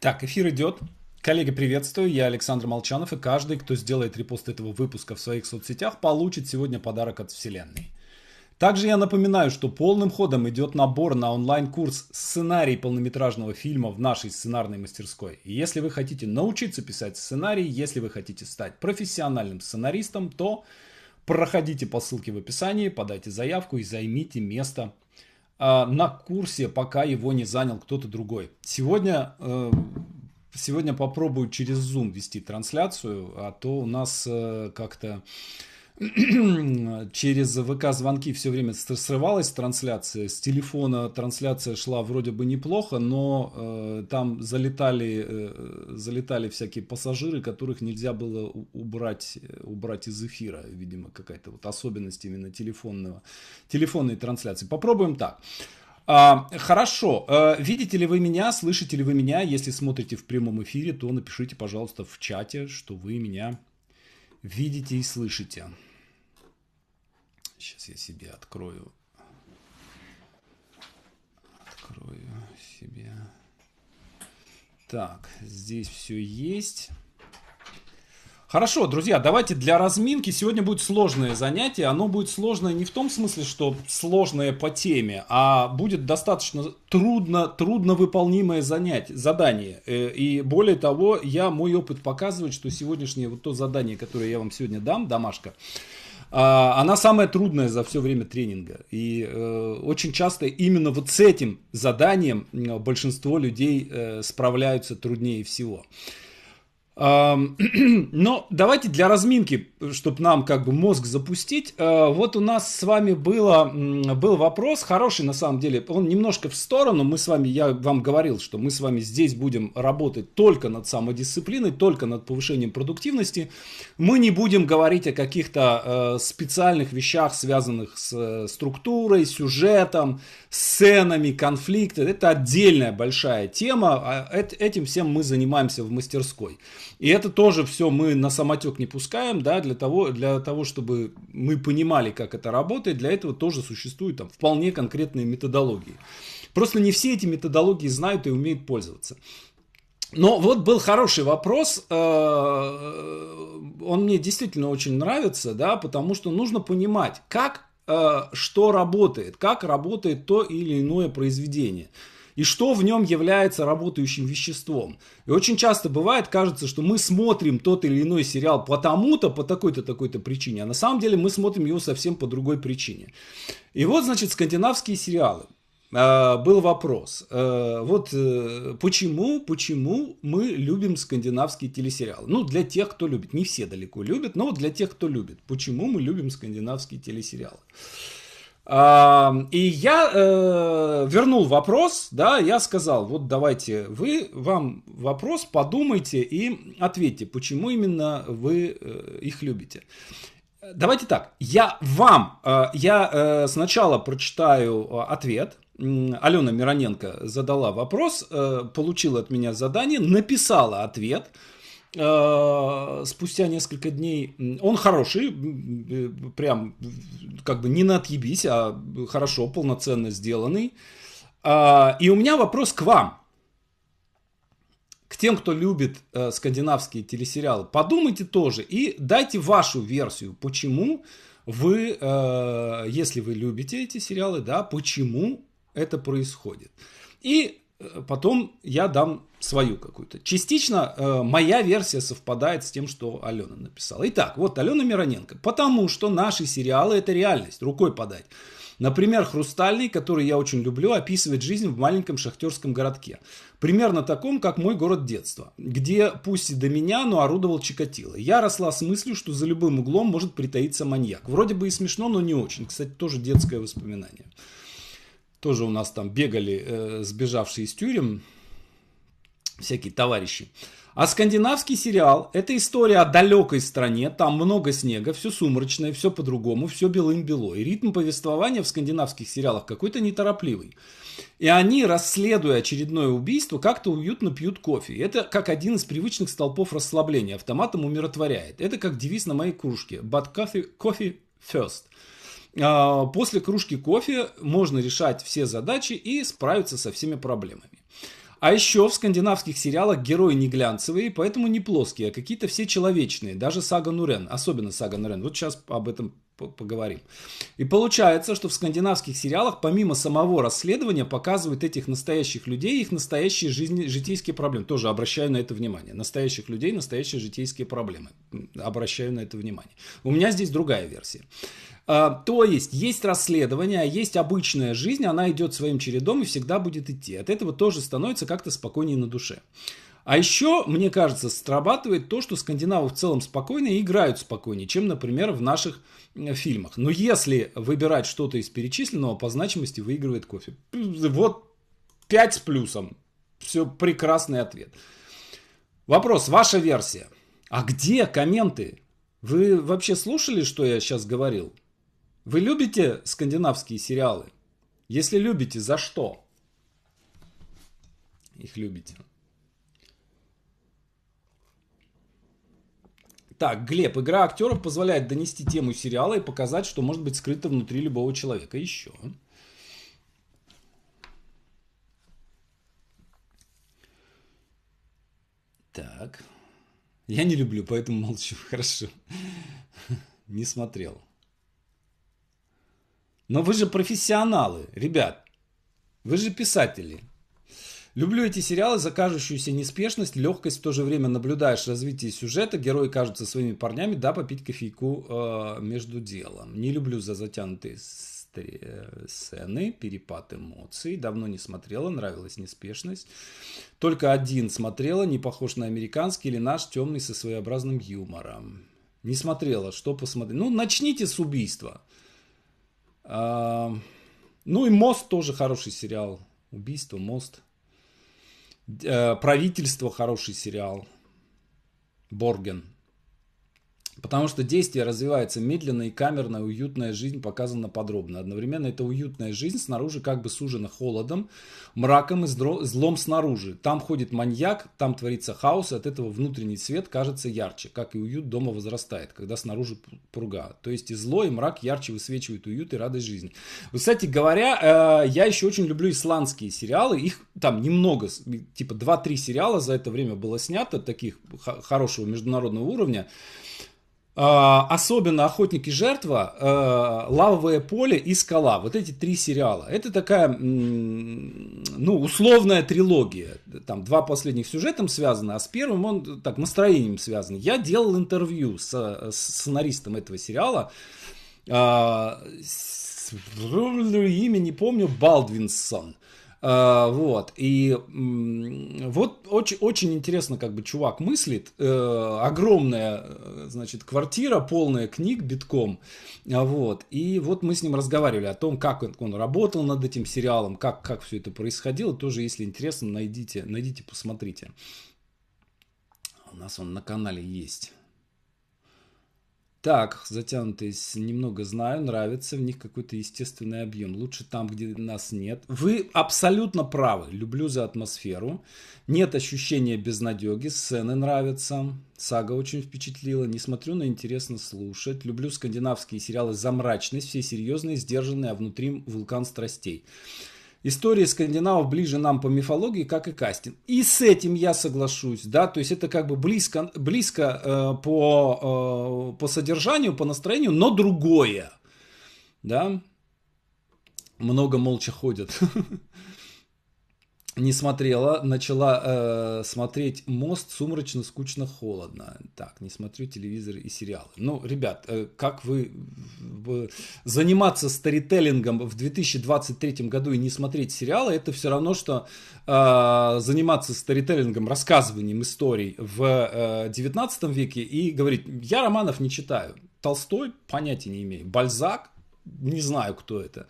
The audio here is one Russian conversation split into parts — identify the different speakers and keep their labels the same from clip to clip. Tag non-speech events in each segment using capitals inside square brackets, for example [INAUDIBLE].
Speaker 1: Так, эфир идет. Коллеги, приветствую. Я Александр Молчанов. И каждый, кто сделает репост этого выпуска в своих соцсетях, получит сегодня подарок от Вселенной. Также я напоминаю, что полным ходом идет набор на онлайн-курс «Сценарий полнометражного фильма» в нашей сценарной мастерской. И если вы хотите научиться писать сценарий, если вы хотите стать профессиональным сценаристом, то проходите по ссылке в описании, подайте заявку и займите место а, на курсе, пока его не занял кто-то другой. Сегодня, э, сегодня попробую через Zoom вести трансляцию, а то у нас э, как-то [CLEARS THROAT] через ВК-звонки все время срывалась трансляция, с телефона трансляция шла вроде бы неплохо, но э, там залетали, э, залетали всякие пассажиры, которых нельзя было убрать, э, убрать из эфира, видимо, какая-то вот особенность именно телефонного, телефонной трансляции. Попробуем так. А, хорошо. А, видите ли вы меня, слышите ли вы меня? Если смотрите в прямом эфире, то напишите, пожалуйста, в чате, что вы меня видите и слышите. Сейчас я себе открою. Открою себе. Так, здесь все есть. Хорошо, друзья, давайте для разминки. Сегодня будет сложное занятие. Оно будет сложное не в том смысле, что сложное по теме, а будет достаточно трудно, трудно выполнимое занятие, задание. Э, и более того, я, мой опыт показывает, что сегодняшнее вот то задание, которое я вам сегодня дам, домашка, а, она самая трудная за все время тренинга. И э, очень часто именно вот с этим заданием большинство людей э, справляются труднее всего. [CLEARS THROAT] Но давайте для разминки, чтобы нам как бы мозг запустить, э, вот у нас с вами было, был вопрос, хороший на самом деле, он немножко в сторону, мы с вами, я вам говорил, что мы с вами здесь будем работать только над самодисциплиной, только над повышением продуктивности, мы не будем говорить о каких-то э, специальных вещах, связанных с э, структурой, сюжетом, сценами, конфликтами, это отдельная большая тема, а этим всем мы занимаемся в мастерской. И это тоже все мы на самотек не пускаем, да, для того, для того, чтобы мы понимали, как это работает, для этого тоже существуют там вполне конкретные методологии. Просто не все эти методологии знают и умеют пользоваться. Но вот был хороший вопрос, э, он мне действительно очень нравится, да, потому что нужно понимать, как э, что работает, как работает то или иное произведение и что в нем является работающим веществом. И очень часто бывает, кажется, что мы смотрим тот или иной сериал по тому то по такой-то, такой-то причине, а на самом деле мы смотрим его совсем по другой причине. И вот, значит, скандинавские сериалы. А, был вопрос. А, вот э, почему, почему мы любим скандинавские телесериалы? Ну, для тех, кто любит. Не все далеко любят, но вот для тех, кто любит. Почему мы любим скандинавские телесериалы? И я э, вернул вопрос, да, я сказал, вот давайте вы, вам вопрос, подумайте и ответьте, почему именно вы э, их любите. Давайте так, я вам, э, я сначала прочитаю ответ, Алена Мироненко задала вопрос, получила от меня задание, написала ответ, а, спустя несколько дней. Он хороший, прям как бы не на отъебись, а хорошо, полноценно сделанный. А, и у меня вопрос к вам. К тем, кто любит э, скандинавские телесериалы, подумайте тоже и дайте вашу версию, почему вы, э, если вы любите эти сериалы, да, почему это происходит. И Э, потом я дам свою какую-то. Частично э, моя версия совпадает с тем, что Алена написала. Итак, вот Алена Мироненко. Потому что наши сериалы – это реальность, рукой подать. Например, «Хрустальный», который я очень люблю, описывает жизнь в маленьком шахтерском городке. Примерно таком, как мой город детства, где пусть и до меня, но орудовал Чикатило. Я росла с мыслью, что за любым углом может притаиться маньяк. Вроде бы и смешно, но не очень. Кстати, тоже детское воспоминание. Тоже у нас там бегали э, сбежавшие из тюрем всякие товарищи. А скандинавский сериал – это история о далекой стране, там много снега, все сумрачное, все по-другому, все белым-бело. И ритм повествования в скандинавских сериалах какой-то неторопливый. И они, расследуя очередное убийство, как-то уютно пьют кофе. Это как один из привычных столпов расслабления, автоматом умиротворяет. Это как девиз на моей кружке – «But coffee, coffee first». А, после кружки кофе можно решать все задачи и справиться со всеми проблемами. А еще в скандинавских сериалах герои не глянцевые, поэтому не плоские, а какие-то все человечные. Даже Сага Нурен, особенно Сага Нурен. Вот сейчас об этом поговорим. И получается, что в скандинавских сериалах помимо самого расследования показывают этих настоящих людей, их настоящие жизни, житейские проблемы. Тоже обращаю на это внимание. Настоящих людей, настоящие житейские проблемы. Обращаю на это внимание. У меня здесь другая версия. А, то есть, есть расследование, а есть обычная жизнь, она идет своим чередом и всегда будет идти. От этого тоже становится как-то спокойнее на душе. А еще, мне кажется, срабатывает то, что скандинавы в целом спокойнее играют спокойнее, чем, например, в наших э, фильмах. Но если выбирать что-то из перечисленного, по значимости выигрывает кофе. Вот 5 с плюсом. Все прекрасный ответ. Вопрос, ваша версия. А где комменты? Вы вообще слушали, что я сейчас говорил? Вы любите скандинавские сериалы? Если любите, за что? Их любите. Так, Глеб, игра актеров позволяет донести тему сериала и показать, что может быть скрыто внутри любого человека. Еще. Так. Я не люблю, поэтому молчу. [LAUGHS] Хорошо. Не смотрел. Но вы же профессионалы, ребят. Вы же писатели. Люблю эти сериалы за кажущуюся неспешность, легкость, в то же время наблюдаешь развитие сюжета, герои кажутся своими парнями, да, попить кофейку э, между делом. Не люблю за затянутые э, сцены, перепад эмоций. Давно не смотрела, нравилась неспешность. Только один смотрела, не похож на американский или наш, темный со своеобразным юмором. Не смотрела, что посмотреть. Ну, начните с убийства. Ну и «Мост» тоже хороший сериал. «Убийство», «Мост». Э, «Правительство» хороший сериал. Борген Потому что действие развивается медленно, и камерная уютная жизнь показана подробно. Одновременно эта уютная жизнь снаружи как бы сужена холодом, мраком и злом снаружи. Там ходит маньяк, там творится хаос, и от этого внутренний свет кажется ярче, как и уют дома возрастает, когда снаружи пруга. То есть и зло, и мрак ярче высвечивают уют и радость жизни. Вот, кстати говоря, э, я еще очень люблю исландские сериалы. Их там немного, типа 2-3 сериала за это время было снято, таких хорошего международного уровня. А, особенно охотники жертва», э, «Лавовое поле» и «Скала». Вот эти три сериала. Это такая, ну, условная трилогия. Там два последних сюжетом связаны, а с первым он так настроением связан. Я делал интервью с, с сценаристом этого сериала. А, имя не помню, Балдвинсон. А, вот. И вот очень, очень интересно, как бы чувак мыслит. Э, огромная, э, значит, квартира, полная книг битком. А, вот. И вот мы с ним разговаривали о том, как он, он работал над этим сериалом, как, как все это происходило. Тоже, если интересно, найдите, найдите, посмотрите. У нас он на канале есть. Так, затянутые немного знаю, нравится, в них какой-то естественный объем. Лучше там, где нас нет. Вы абсолютно правы. Люблю за атмосферу. Нет ощущения безнадеги. Сцены нравятся. Сага очень впечатлила. Не смотрю, но интересно слушать. Люблю скандинавские сериалы за мрачность. Все серьезные, сдержанные, а внутри вулкан страстей. История скандинавов ближе нам по мифологии, как и Кастин. И с этим я соглашусь, да, то есть это как бы близко, близко э, по, э, по содержанию, по настроению, но другое, да. Много молча ходят. [LAUGHS] не смотрела, начала э, смотреть «Мост», «Сумрачно», «Скучно», «Холодно». Так, не смотрю телевизор и сериалы. Ну, ребят, э, как вы э, заниматься старителлингом в 2023 году и не смотреть сериалы, это все равно, что э, заниматься старителлингом, рассказыванием историй в э, 19 веке и говорить «я романов не читаю». Толстой понятия не имею. Бальзак не знаю, кто это.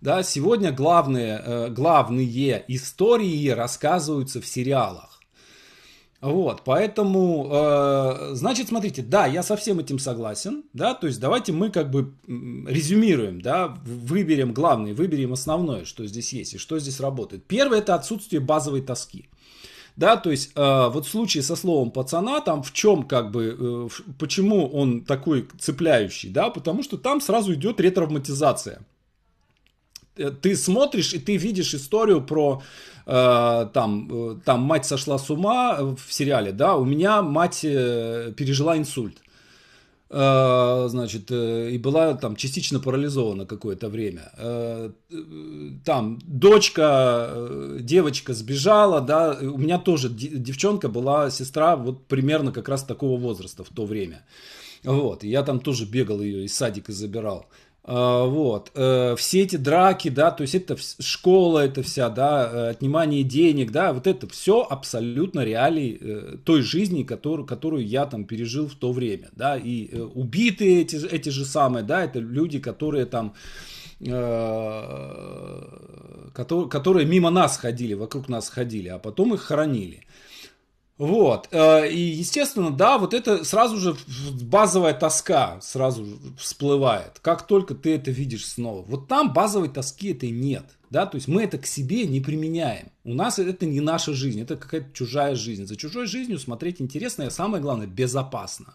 Speaker 1: Да, сегодня главные, э, главные истории рассказываются в сериалах. Вот, поэтому, э, значит, смотрите, да, я со всем этим согласен, да, то есть давайте мы как бы резюмируем, да, выберем главное, выберем основное, что здесь есть и что здесь работает. Первое – это отсутствие базовой тоски да, то есть э, вот случай со словом пацана, там в чем как бы, э, почему он такой цепляющий, да, потому что там сразу идет ретравматизация э, ты смотришь и ты видишь историю про э, там э, там мать сошла с ума э, в сериале, да, у меня мать э, пережила инсульт. А, значит, э, и была там частично парализована какое-то время. Э, э, там дочка, девочка сбежала, да, у меня тоже девчонка была, сестра, вот примерно как раз такого возраста в то время. Вот, и я там тоже бегал ее из садика забирал. А, вот. Э, все эти драки, да, то есть это школа, это вся, да, э, отнимание денег, да, вот это все абсолютно реалии э, той жизни, которую, которую я там пережил в то время, да, и убитые эти, эти же самые, да, это люди, которые там, которые, которые мимо нас ходили, вокруг нас ходили, а потом их хоронили. Вот, э, и, естественно, да, вот это сразу же базовая тоска сразу же всплывает, как только ты это видишь снова. Вот там базовой тоски этой нет, да, то есть мы это к себе не применяем. У нас это не наша жизнь, это какая-то чужая жизнь. За чужой жизнью смотреть интересно и, а самое главное, безопасно.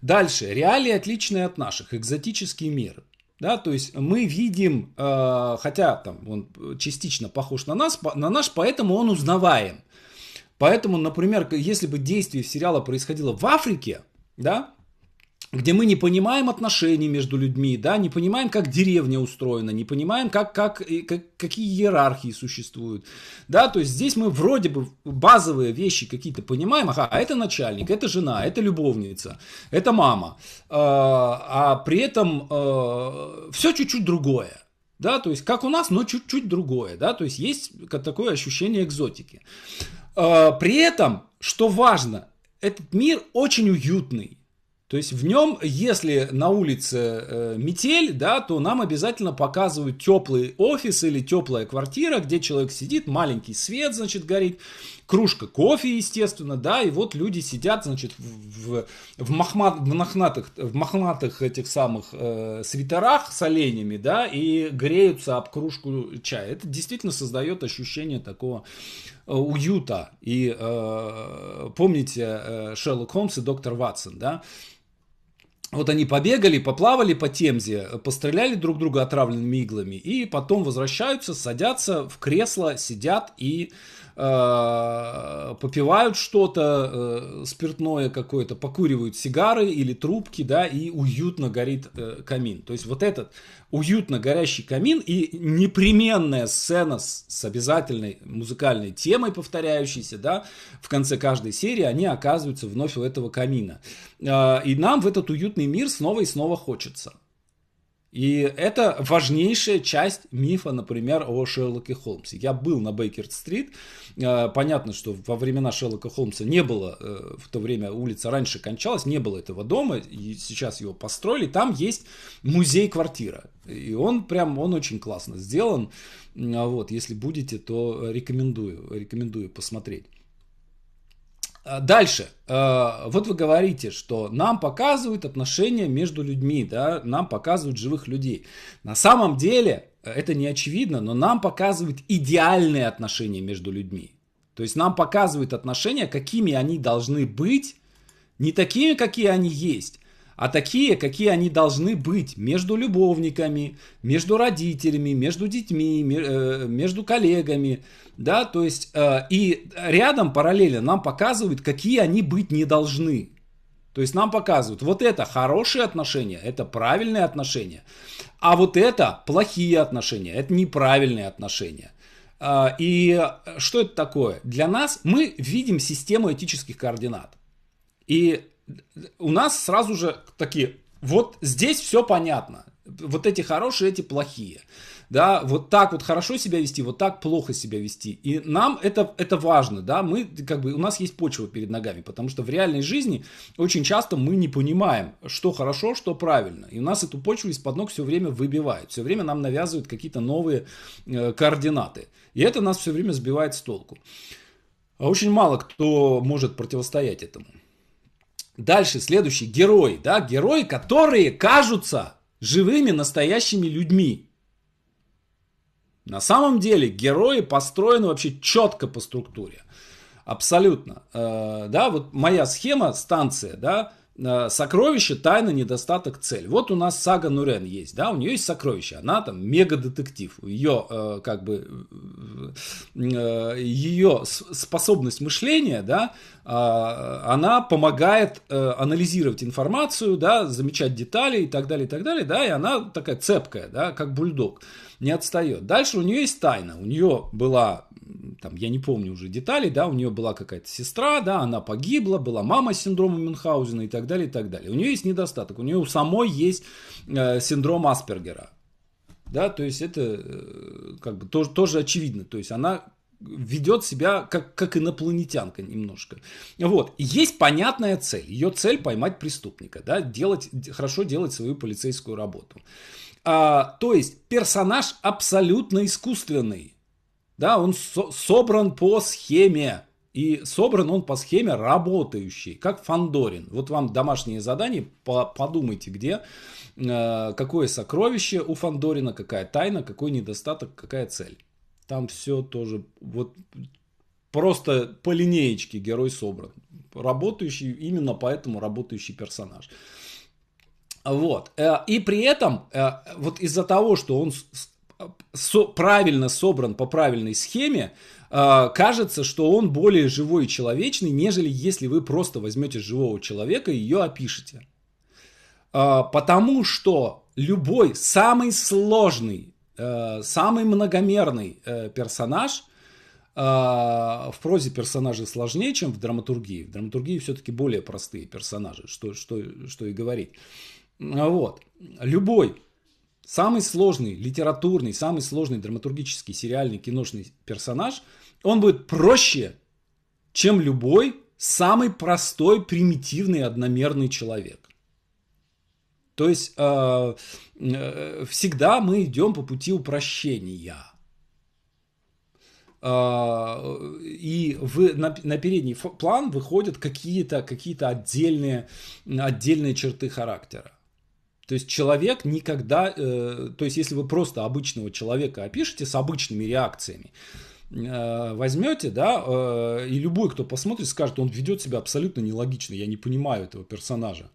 Speaker 1: Дальше, реалии отличные от наших, экзотический мир. Да, то есть мы видим, э, хотя там он частично похож на нас, на наш, поэтому он узнаваем. Поэтому, например, если бы действие сериала происходило в Африке, да, где мы не понимаем отношений между людьми, да, не понимаем, как деревня устроена, не понимаем, как, как, как, какие иерархии существуют, да, то есть здесь мы вроде бы базовые вещи какие-то понимаем, ага, а это начальник, это жена, это любовница, это мама, а, а при этом а, все чуть-чуть другое, да, то есть как у нас, но чуть-чуть другое, да, то есть есть такое ощущение экзотики. А, при этом, что важно, этот мир очень уютный. То есть в нем, если на улице э, метель, да, то нам обязательно показывают теплый офис или теплая квартира, где человек сидит, маленький свет, значит, горит, кружка кофе, естественно, да, и вот люди сидят, значит, в, в, махмат, в, мохнатых, в мохнатых этих самых э, свитерах с оленями, да, и греются об кружку чая. Это действительно создает ощущение такого Э, уюта. И э, помните э, Шерлок Холмс и доктор Ватсон, да? Вот они побегали, поплавали по Темзе, постреляли друг друга отравленными иглами, и потом возвращаются, садятся в кресло, сидят и э, Э, попивают что-то, э, спиртное какое-то, покуривают сигары или трубки, да, и уютно горит э, камин. То есть вот этот уютно горящий камин и непременная сцена с, с обязательной музыкальной темой, повторяющейся, да, в конце каждой серии они оказываются вновь у этого камина. И нам в этот уютный мир снова и снова хочется. И это важнейшая часть мифа, например, о Шерлоке Холмсе. Я был на Бейкер-стрит. Э, понятно, что во времена Шерлока Холмса не было, э, в то время улица раньше кончалась, не было этого дома, и сейчас его построили. Там есть музей-квартира. И он прям, он очень классно сделан. Э, вот, если будете, то рекомендую, рекомендую посмотреть. А, дальше. А, вот вы говорите, что нам показывают отношения между людьми, да, нам показывают живых людей. На самом деле э, это не очевидно, но нам показывают идеальные отношения между людьми. То есть нам показывают отношения, какими они должны быть, не такими, какие они есть, а такие, какие они должны быть между любовниками, между родителями, между детьми, э, между коллегами, да, то есть э, и рядом параллельно нам показывают, какие они быть не должны. То есть нам показывают, вот это хорошие отношения, это правильные отношения, а вот это плохие отношения, это неправильные отношения. Э, и что это такое? Для нас мы видим систему этических координат. И у нас сразу же такие, вот здесь все понятно. Вот эти хорошие, эти плохие. Да, вот так вот хорошо себя вести, вот так плохо себя вести. И нам это, это важно, да, мы как бы, у нас есть почва перед ногами, потому что в реальной жизни очень часто мы не понимаем, что хорошо, что правильно. И у нас эту почву из-под ног все время выбивают, все время нам навязывают какие-то новые э, координаты. И это нас все время сбивает с толку. А очень мало кто может противостоять этому. Дальше, следующий, герой, да, герои, которые кажутся живыми, настоящими людьми. На самом деле герои построены вообще четко по структуре. Абсолютно. Э, да, вот моя схема, станция, да, Э, сокровище, тайна, недостаток, цель. Вот у нас сага Нурен есть, да, у нее есть сокровище, она там мега-детектив, ее э, как бы, э, ее способность мышления, да, э, она помогает э, анализировать информацию, да, замечать детали и так далее, и так далее, да, и она такая цепкая, да, как бульдог, не отстает. Дальше у нее есть тайна, у нее была там, я не помню уже деталей, да, у нее была какая-то сестра, да, она погибла, была мама с синдромом Мюнхгаузена и так далее, и так далее. У нее есть недостаток, у нее у самой есть э, синдром Аспергера, да, то есть это э, как бы тоже, тоже очевидно, то есть она ведет себя как, как инопланетянка немножко. Вот. есть понятная цель. Ее цель поймать преступника, да, делать, хорошо делать свою полицейскую работу. А, то есть персонаж абсолютно искусственный. Да, он со собран по схеме. И собран он по схеме работающей, как Фандорин. Вот вам домашнее задание, по подумайте, где, э, какое сокровище у Фандорина, какая тайна, какой недостаток, какая цель. Там все тоже, вот просто по линеечке герой собран. Работающий, именно поэтому работающий персонаж. Вот. Э, и при этом, э, вот из-за того, что он со правильно собран по правильной схеме, э, кажется, что он более живой и человечный, нежели если вы просто возьмете живого человека и ее опишете. Э, потому что любой самый сложный, э, самый многомерный э, персонаж а, – в прозе персонажи сложнее, чем в драматургии. В драматургии все-таки более простые персонажи, что, что, что и говорить. Вот. Любой Самый сложный литературный, самый сложный драматургический, сериальный, киношный персонаж, он будет проще, чем любой самый простой, примитивный, одномерный человек. То есть э, э, всегда мы идем по пути упрощения. Э, и в, на, на передний план выходят какие-то какие, -то, какие -то отдельные, отдельные черты характера. То есть человек никогда, э, то есть если вы просто обычного человека опишете с обычными реакциями, э, возьмете, да, э, и любой, кто посмотрит, скажет, он ведет себя абсолютно нелогично, я не понимаю этого персонажа.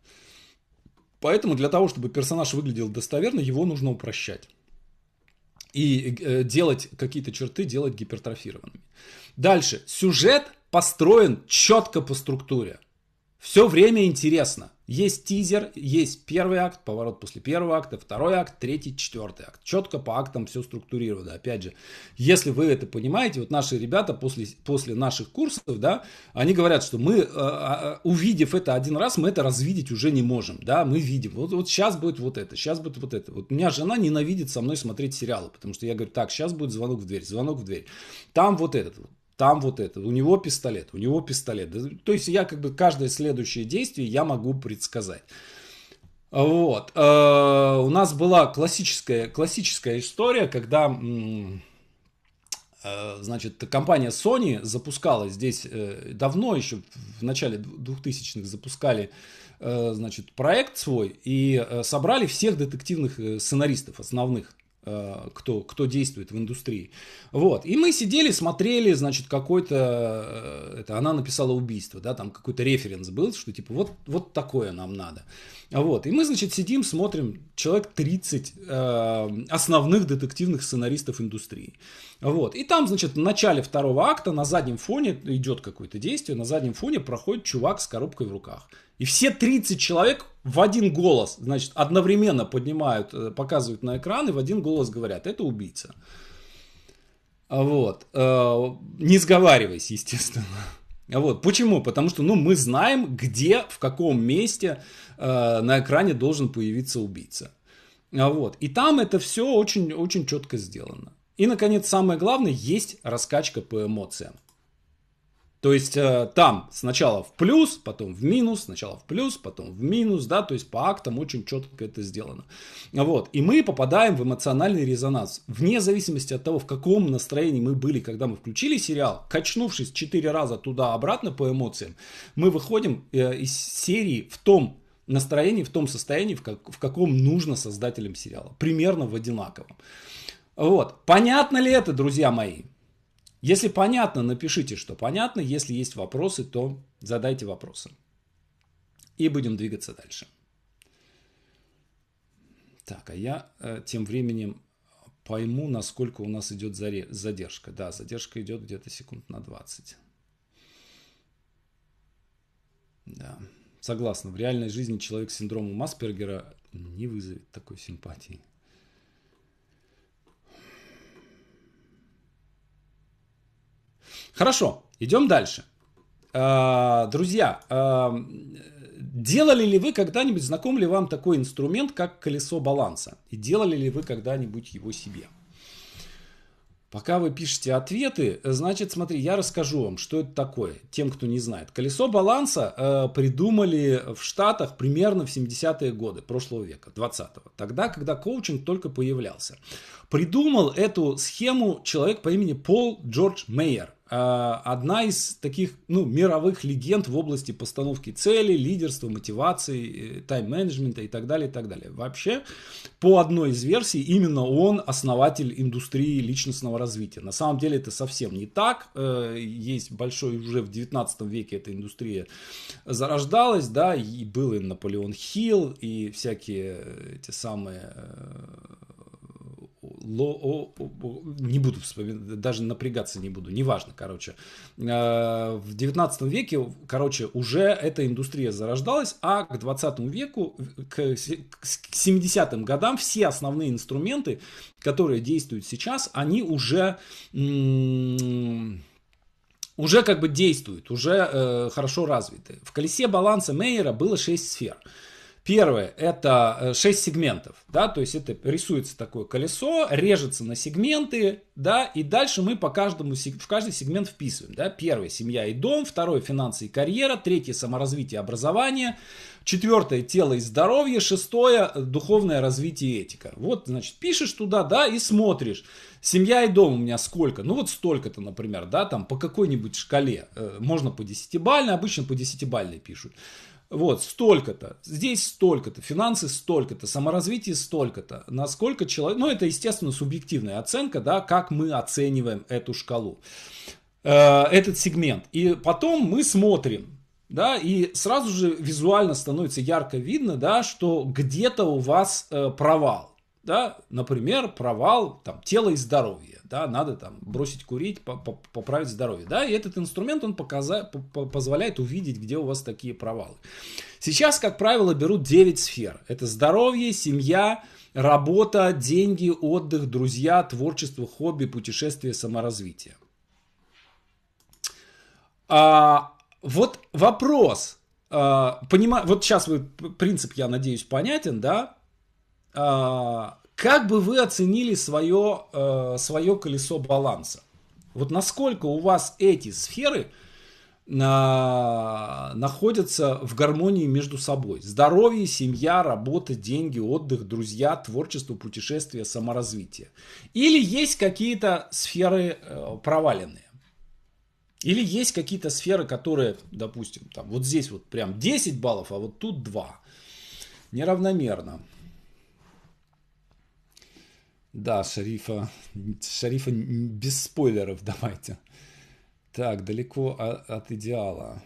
Speaker 1: Поэтому для того, чтобы персонаж выглядел достоверно, его нужно упрощать. И э, делать какие-то черты, делать гипертрофированными. Дальше. Сюжет построен четко по структуре. Все время интересно. Есть тизер, есть первый акт, поворот после первого акта, второй акт, третий, четвертый акт. Четко по актам все структурировано. Опять же, если вы это понимаете, вот наши ребята после, после наших курсов, да, они говорят, что мы, э, а, а, увидев это один раз, мы это развидеть уже не можем, да, мы видим. Вот, вот сейчас будет вот это, сейчас будет вот это. Вот у меня жена ненавидит со мной смотреть сериалы, потому что я говорю, так, сейчас будет звонок в дверь, звонок в дверь. Там вот этот там вот это, у него пистолет, у него пистолет. То есть я как бы каждое следующее действие я могу предсказать. Вот. Э, у нас была классическая, классическая история, когда э, значит, компания Sony запускала здесь э, давно, еще в начале 2000-х запускали значит, проект свой и собрали всех детективных сценаристов основных Э, кто, кто действует в индустрии. Вот. И мы сидели, смотрели, значит, какой-то... Э, это она написала убийство, да, там какой-то референс был, что типа вот, вот такое нам надо. Вот. И мы, значит, сидим, смотрим человек 30 э, основных детективных сценаристов индустрии. Вот. И там, значит, в начале второго акта на заднем фоне идет какое-то действие, на заднем фоне проходит чувак с коробкой в руках. И все 30 человек в один голос, значит, одновременно поднимают, э, показывают на экран и в один голос говорят, это убийца. Вот. Э, не сговариваясь, естественно. А вот. Почему? Потому что ну, мы знаем, где, в каком месте э, на экране должен появиться убийца. А вот. И там это все очень, очень четко сделано. И, наконец, самое главное, есть раскачка по эмоциям. То есть э, там сначала в плюс, потом в минус, сначала в плюс, потом в минус, да, то есть по актам очень четко это сделано. Вот, и мы попадаем в эмоциональный резонанс. Вне зависимости от того, в каком настроении мы были, когда мы включили сериал, качнувшись четыре раза туда-обратно по эмоциям, мы выходим э, из серии в том настроении, в том состоянии, в, как, в каком нужно создателям сериала. Примерно в одинаковом. Вот, понятно ли это, друзья мои? Если понятно, напишите, что понятно. Если есть вопросы, то задайте вопросы. И будем двигаться дальше. Так, а я э, тем временем пойму, насколько у нас идет задержка. Да, задержка идет где-то секунд на 20. Да, согласна. В реальной жизни человек с синдромом Аспергера не вызовет такой симпатии. Хорошо, идем дальше. А, друзья, а, делали ли вы когда-нибудь, знаком ли вам такой инструмент, как колесо баланса? И делали ли вы когда-нибудь его себе? Пока вы пишете ответы, значит, смотри, я расскажу вам, что это такое, тем, кто не знает. Колесо баланса э, придумали в Штатах примерно в 70-е годы прошлого века, 20-го, тогда, когда коучинг только появлялся. Придумал эту схему человек по имени Пол Джордж Мейер. Э, одна из таких ну, мировых легенд в области постановки целей, лидерства, мотивации, э, тайм-менеджмента и так далее, и так далее. Вообще, по одной из версий, именно он основатель индустрии личностного развития. На самом деле это совсем не так. Э, есть большой, уже в 19 веке эта индустрия зарождалась, да, и был и Наполеон Хилл, и всякие эти самые Ло... Не буду вспоминать, даже напрягаться не буду, неважно, короче. Э, в 19 веке, короче, уже эта индустрия зарождалась, а к 20 веку, к 70-м годам все основные инструменты, которые действуют сейчас, они уже уже как бы действуют, уже э, хорошо развиты. В колесе баланса Мейера было 6 сфер. Первое – это 6 э, сегментов, да, то есть это рисуется такое колесо, режется на сегменты, да, и дальше мы по каждому, в каждый сегмент вписываем, да, первое – семья и дом, второе – финансы и карьера, третье – саморазвитие и образование, четвертое – тело и здоровье, шестое – духовное развитие и этика. Вот, значит, пишешь туда, да, и смотришь, семья и дом у меня сколько, ну вот столько-то, например, да, там по какой-нибудь шкале, э, можно по десятибальной, обычно по десятибальной пишут. Вот, столько-то, здесь столько-то, финансы столько-то, саморазвитие столько-то. Насколько человек... Ну, это, естественно, субъективная оценка, да, как мы оцениваем эту шкалу, э, этот сегмент. И потом мы смотрим, да, и сразу же визуально становится ярко видно, да, что где-то у вас э, провал, да, например, провал, там, тела и здоровья да, надо там бросить курить, поправить здоровье, да, и этот инструмент, он показа, позволяет увидеть, где у вас такие провалы. Сейчас, как правило, берут 9 сфер. Это здоровье, семья, работа, деньги, отдых, друзья, творчество, хобби, путешествие, саморазвитие. А, вот вопрос. А, понима... Вот сейчас вы принцип, я надеюсь, понятен, да? А, как бы вы оценили свое, э, свое колесо баланса? Вот насколько у вас эти сферы э, находятся в гармонии между собой? Здоровье, семья, работа, деньги, отдых, друзья, творчество, путешествия, саморазвитие. Или есть какие-то сферы э, проваленные? Или есть какие-то сферы, которые, допустим, там вот здесь вот прям 10 баллов, а вот тут 2. Неравномерно. Да, Шарифа, Шарифа без спойлеров [LAUGHS] давайте. Так, далеко от, от идеала.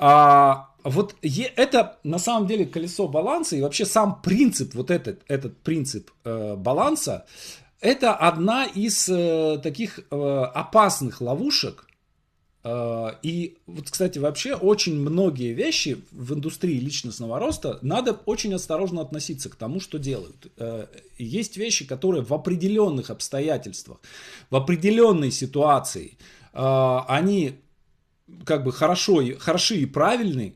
Speaker 1: А, вот е, это на самом деле колесо баланса и вообще сам принцип, вот этот, этот принцип э, баланса, это одна из э, таких э, опасных ловушек, а, и вот, кстати, вообще очень многие вещи в индустрии личностного роста надо очень осторожно относиться к тому, что делают. Э, есть вещи, которые в определенных обстоятельствах, в определенной ситуации, а, они как бы хорошо, хороши и правильны,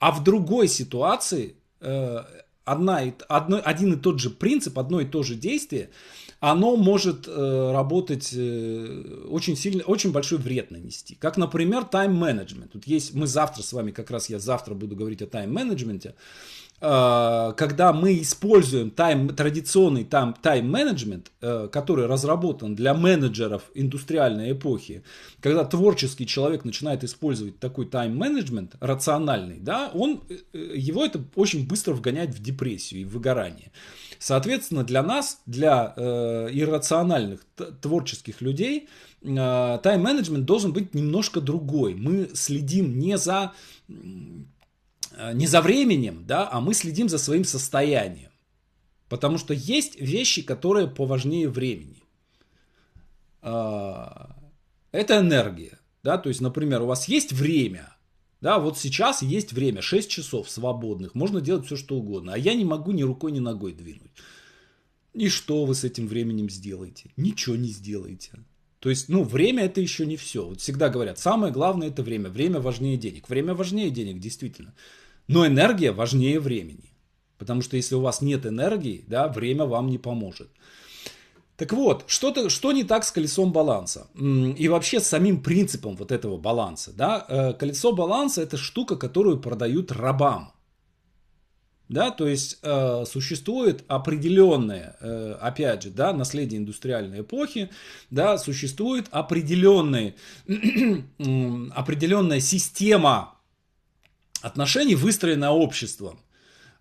Speaker 1: а в другой ситуации э, одна одно, один и тот же принцип, одно и то же действие – оно может э, работать э, очень сильно, очень большой вред нанести. Как, например, тайм-менеджмент. Тут есть, мы завтра с вами, как раз я завтра буду говорить о тайм-менеджменте. Э, когда мы используем тайм, традиционный там, тайм-менеджмент, э, который разработан для менеджеров индустриальной эпохи, когда творческий человек начинает использовать такой тайм-менеджмент рациональный, да, он, э, его это очень быстро вгоняет в депрессию и в выгорание. Соответственно, для нас, для э, иррациональных творческих людей, э, тайм-менеджмент должен быть немножко другой. Мы следим не за Э, не за временем, да, а мы следим за своим состоянием. Потому что есть вещи, которые поважнее времени. А, это энергия. Да, то есть, например, у вас есть время, да, вот сейчас есть время, 6 часов свободных, можно делать все, что угодно, а я не могу ни рукой, ни ногой двинуть. И что вы с этим временем сделаете? Ничего не сделаете. То есть, ну, время это еще не все. Вот всегда говорят, самое главное это время. Время важнее денег. Время важнее денег, действительно. Но энергия важнее времени. Потому что если у вас нет энергии, да, время вам не поможет. Так вот, что, то что не так с колесом баланса? И вообще с самим принципом вот этого баланса. Да? Э, колесо баланса это штука, которую продают рабам. Да, то есть э, существует определенное, э, опять же, да, наследие индустриальной эпохи, да, существует определенная, [CLEARS THROAT] определенная система отношений, выстроенное обществом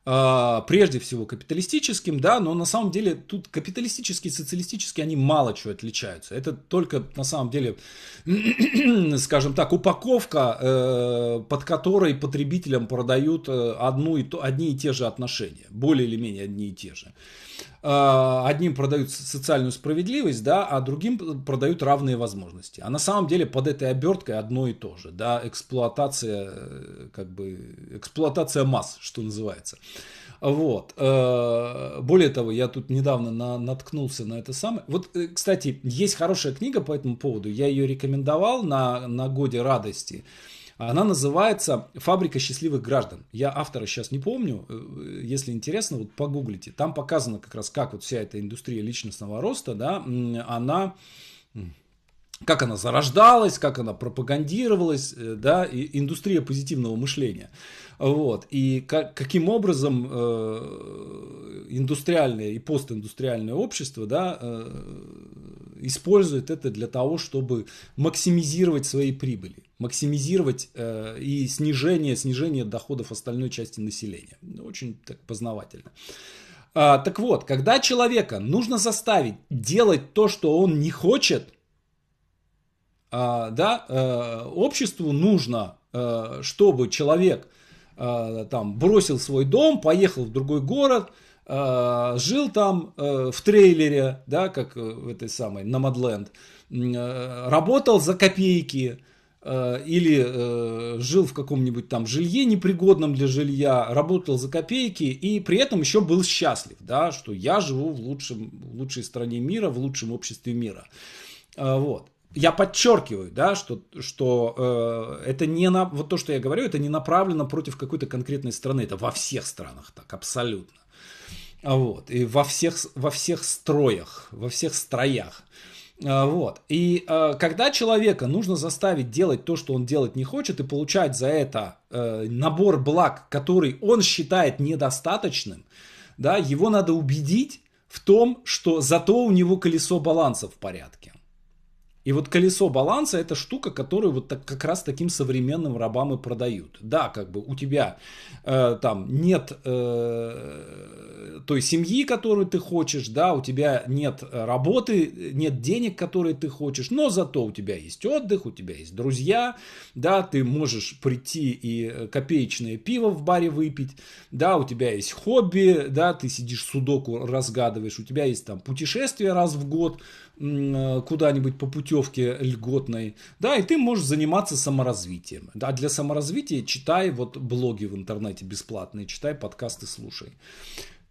Speaker 1: а, прежде всего капиталистическим, да, но на самом деле тут капиталистические, и социалистический, они мало чего отличаются. Это только на самом деле, [CLEARS THROAT] скажем так, упаковка, э, под которой потребителям продают э, одну и то, одни и те же отношения, более или менее одни и те же. А, одним продают социальную справедливость, да, а другим продают равные возможности. А на самом деле под этой оберткой одно и то же, да, эксплуатация, э, как бы, эксплуатация масс, что называется. Вот. Э, более того, я тут недавно на, наткнулся на это самое. Вот, э, кстати, есть хорошая книга по этому поводу. Я ее рекомендовал на, на годе радости. Она называется «Фабрика счастливых граждан». Я автора сейчас не помню. Э, если интересно, вот погуглите. Там показано как раз, как вот вся эта индустрия личностного роста, да, она как она зарождалась, как она пропагандировалась, э, да, и индустрия позитивного мышления. Вот. И как, каким образом э, индустриальное и постиндустриальное общество да, э, использует это для того, чтобы максимизировать свои прибыли, максимизировать э, и снижение, снижение доходов остальной части населения. Очень так познавательно. А, так вот, когда человека нужно заставить делать то, что он не хочет, а, да, э, обществу нужно, э, чтобы человек э, там бросил свой дом, поехал в другой город, Э, жил там э, в трейлере, да, как э, в этой самой Намадленд, работал за копейки, или жил в каком-нибудь там жилье непригодном для жилья, работал за копейки и при этом еще был счастлив, да, что я живу в, лучшем, в лучшей стране мира, в лучшем обществе мира. вот. Я подчеркиваю, да, что, что э, это не на, вот то, что я говорю, это не направлено против какой-то конкретной страны, это во всех странах так, абсолютно. А вот, и во всех, во всех строях, во всех строях. А вот. И э, когда человека нужно заставить делать то, что он делать не хочет, и получать за это э, набор благ, который он считает недостаточным, да, его надо убедить в том, что зато у него колесо баланса в порядке. И вот колесо баланса это штука, которую вот так, как раз таким современным рабам и продают. Да, как бы у тебя э, там нет э, той семьи, которую ты хочешь, да, у тебя нет работы, нет денег, которые ты хочешь, но зато у тебя есть отдых, у тебя есть друзья, да, ты можешь прийти и копеечное пиво в баре выпить, да, у тебя есть хобби, да, ты сидишь судоку разгадываешь, у тебя есть там путешествие раз в год, Э, куда-нибудь по путевке льготной, да, и ты можешь заниматься саморазвитием. да, для саморазвития читай вот блоги в интернете бесплатные, читай подкасты, слушай.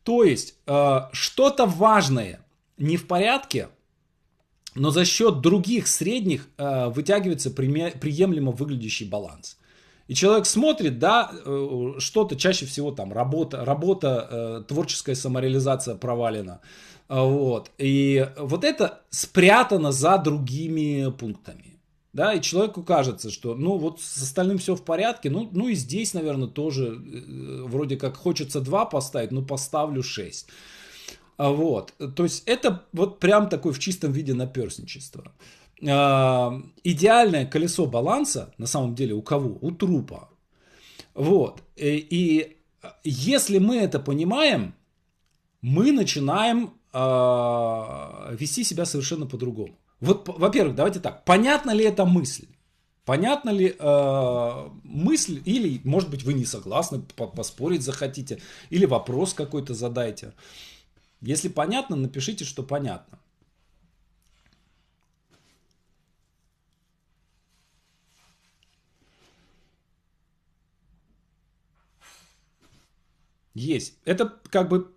Speaker 1: То есть э, что-то важное не в порядке, но за счет других средних э, вытягивается приемлемо выглядящий баланс. И человек смотрит, да, что-то чаще всего там работа, работа, творческая самореализация провалена а, вот. И вот это спрятано за другими пунктами. Да, и человеку кажется, что ну вот с остальным все в порядке, ну, ну и здесь, наверное, тоже э, э, вроде как хочется 2 поставить, но поставлю 6. А, вот, то есть это вот прям такой в чистом виде наперсничество. Э, а, идеальное колесо баланса, на самом деле, у кого? У трупа. Вот, и, э, и если мы это понимаем, мы начинаем а, вести себя совершенно по-другому. Вот, во-первых, давайте так, понятна ли эта мысль? Понятна ли э, мысль, или, может быть, вы не согласны, поспорить захотите, или вопрос какой-то задайте. Если понятно, напишите, что понятно. Есть. Это как бы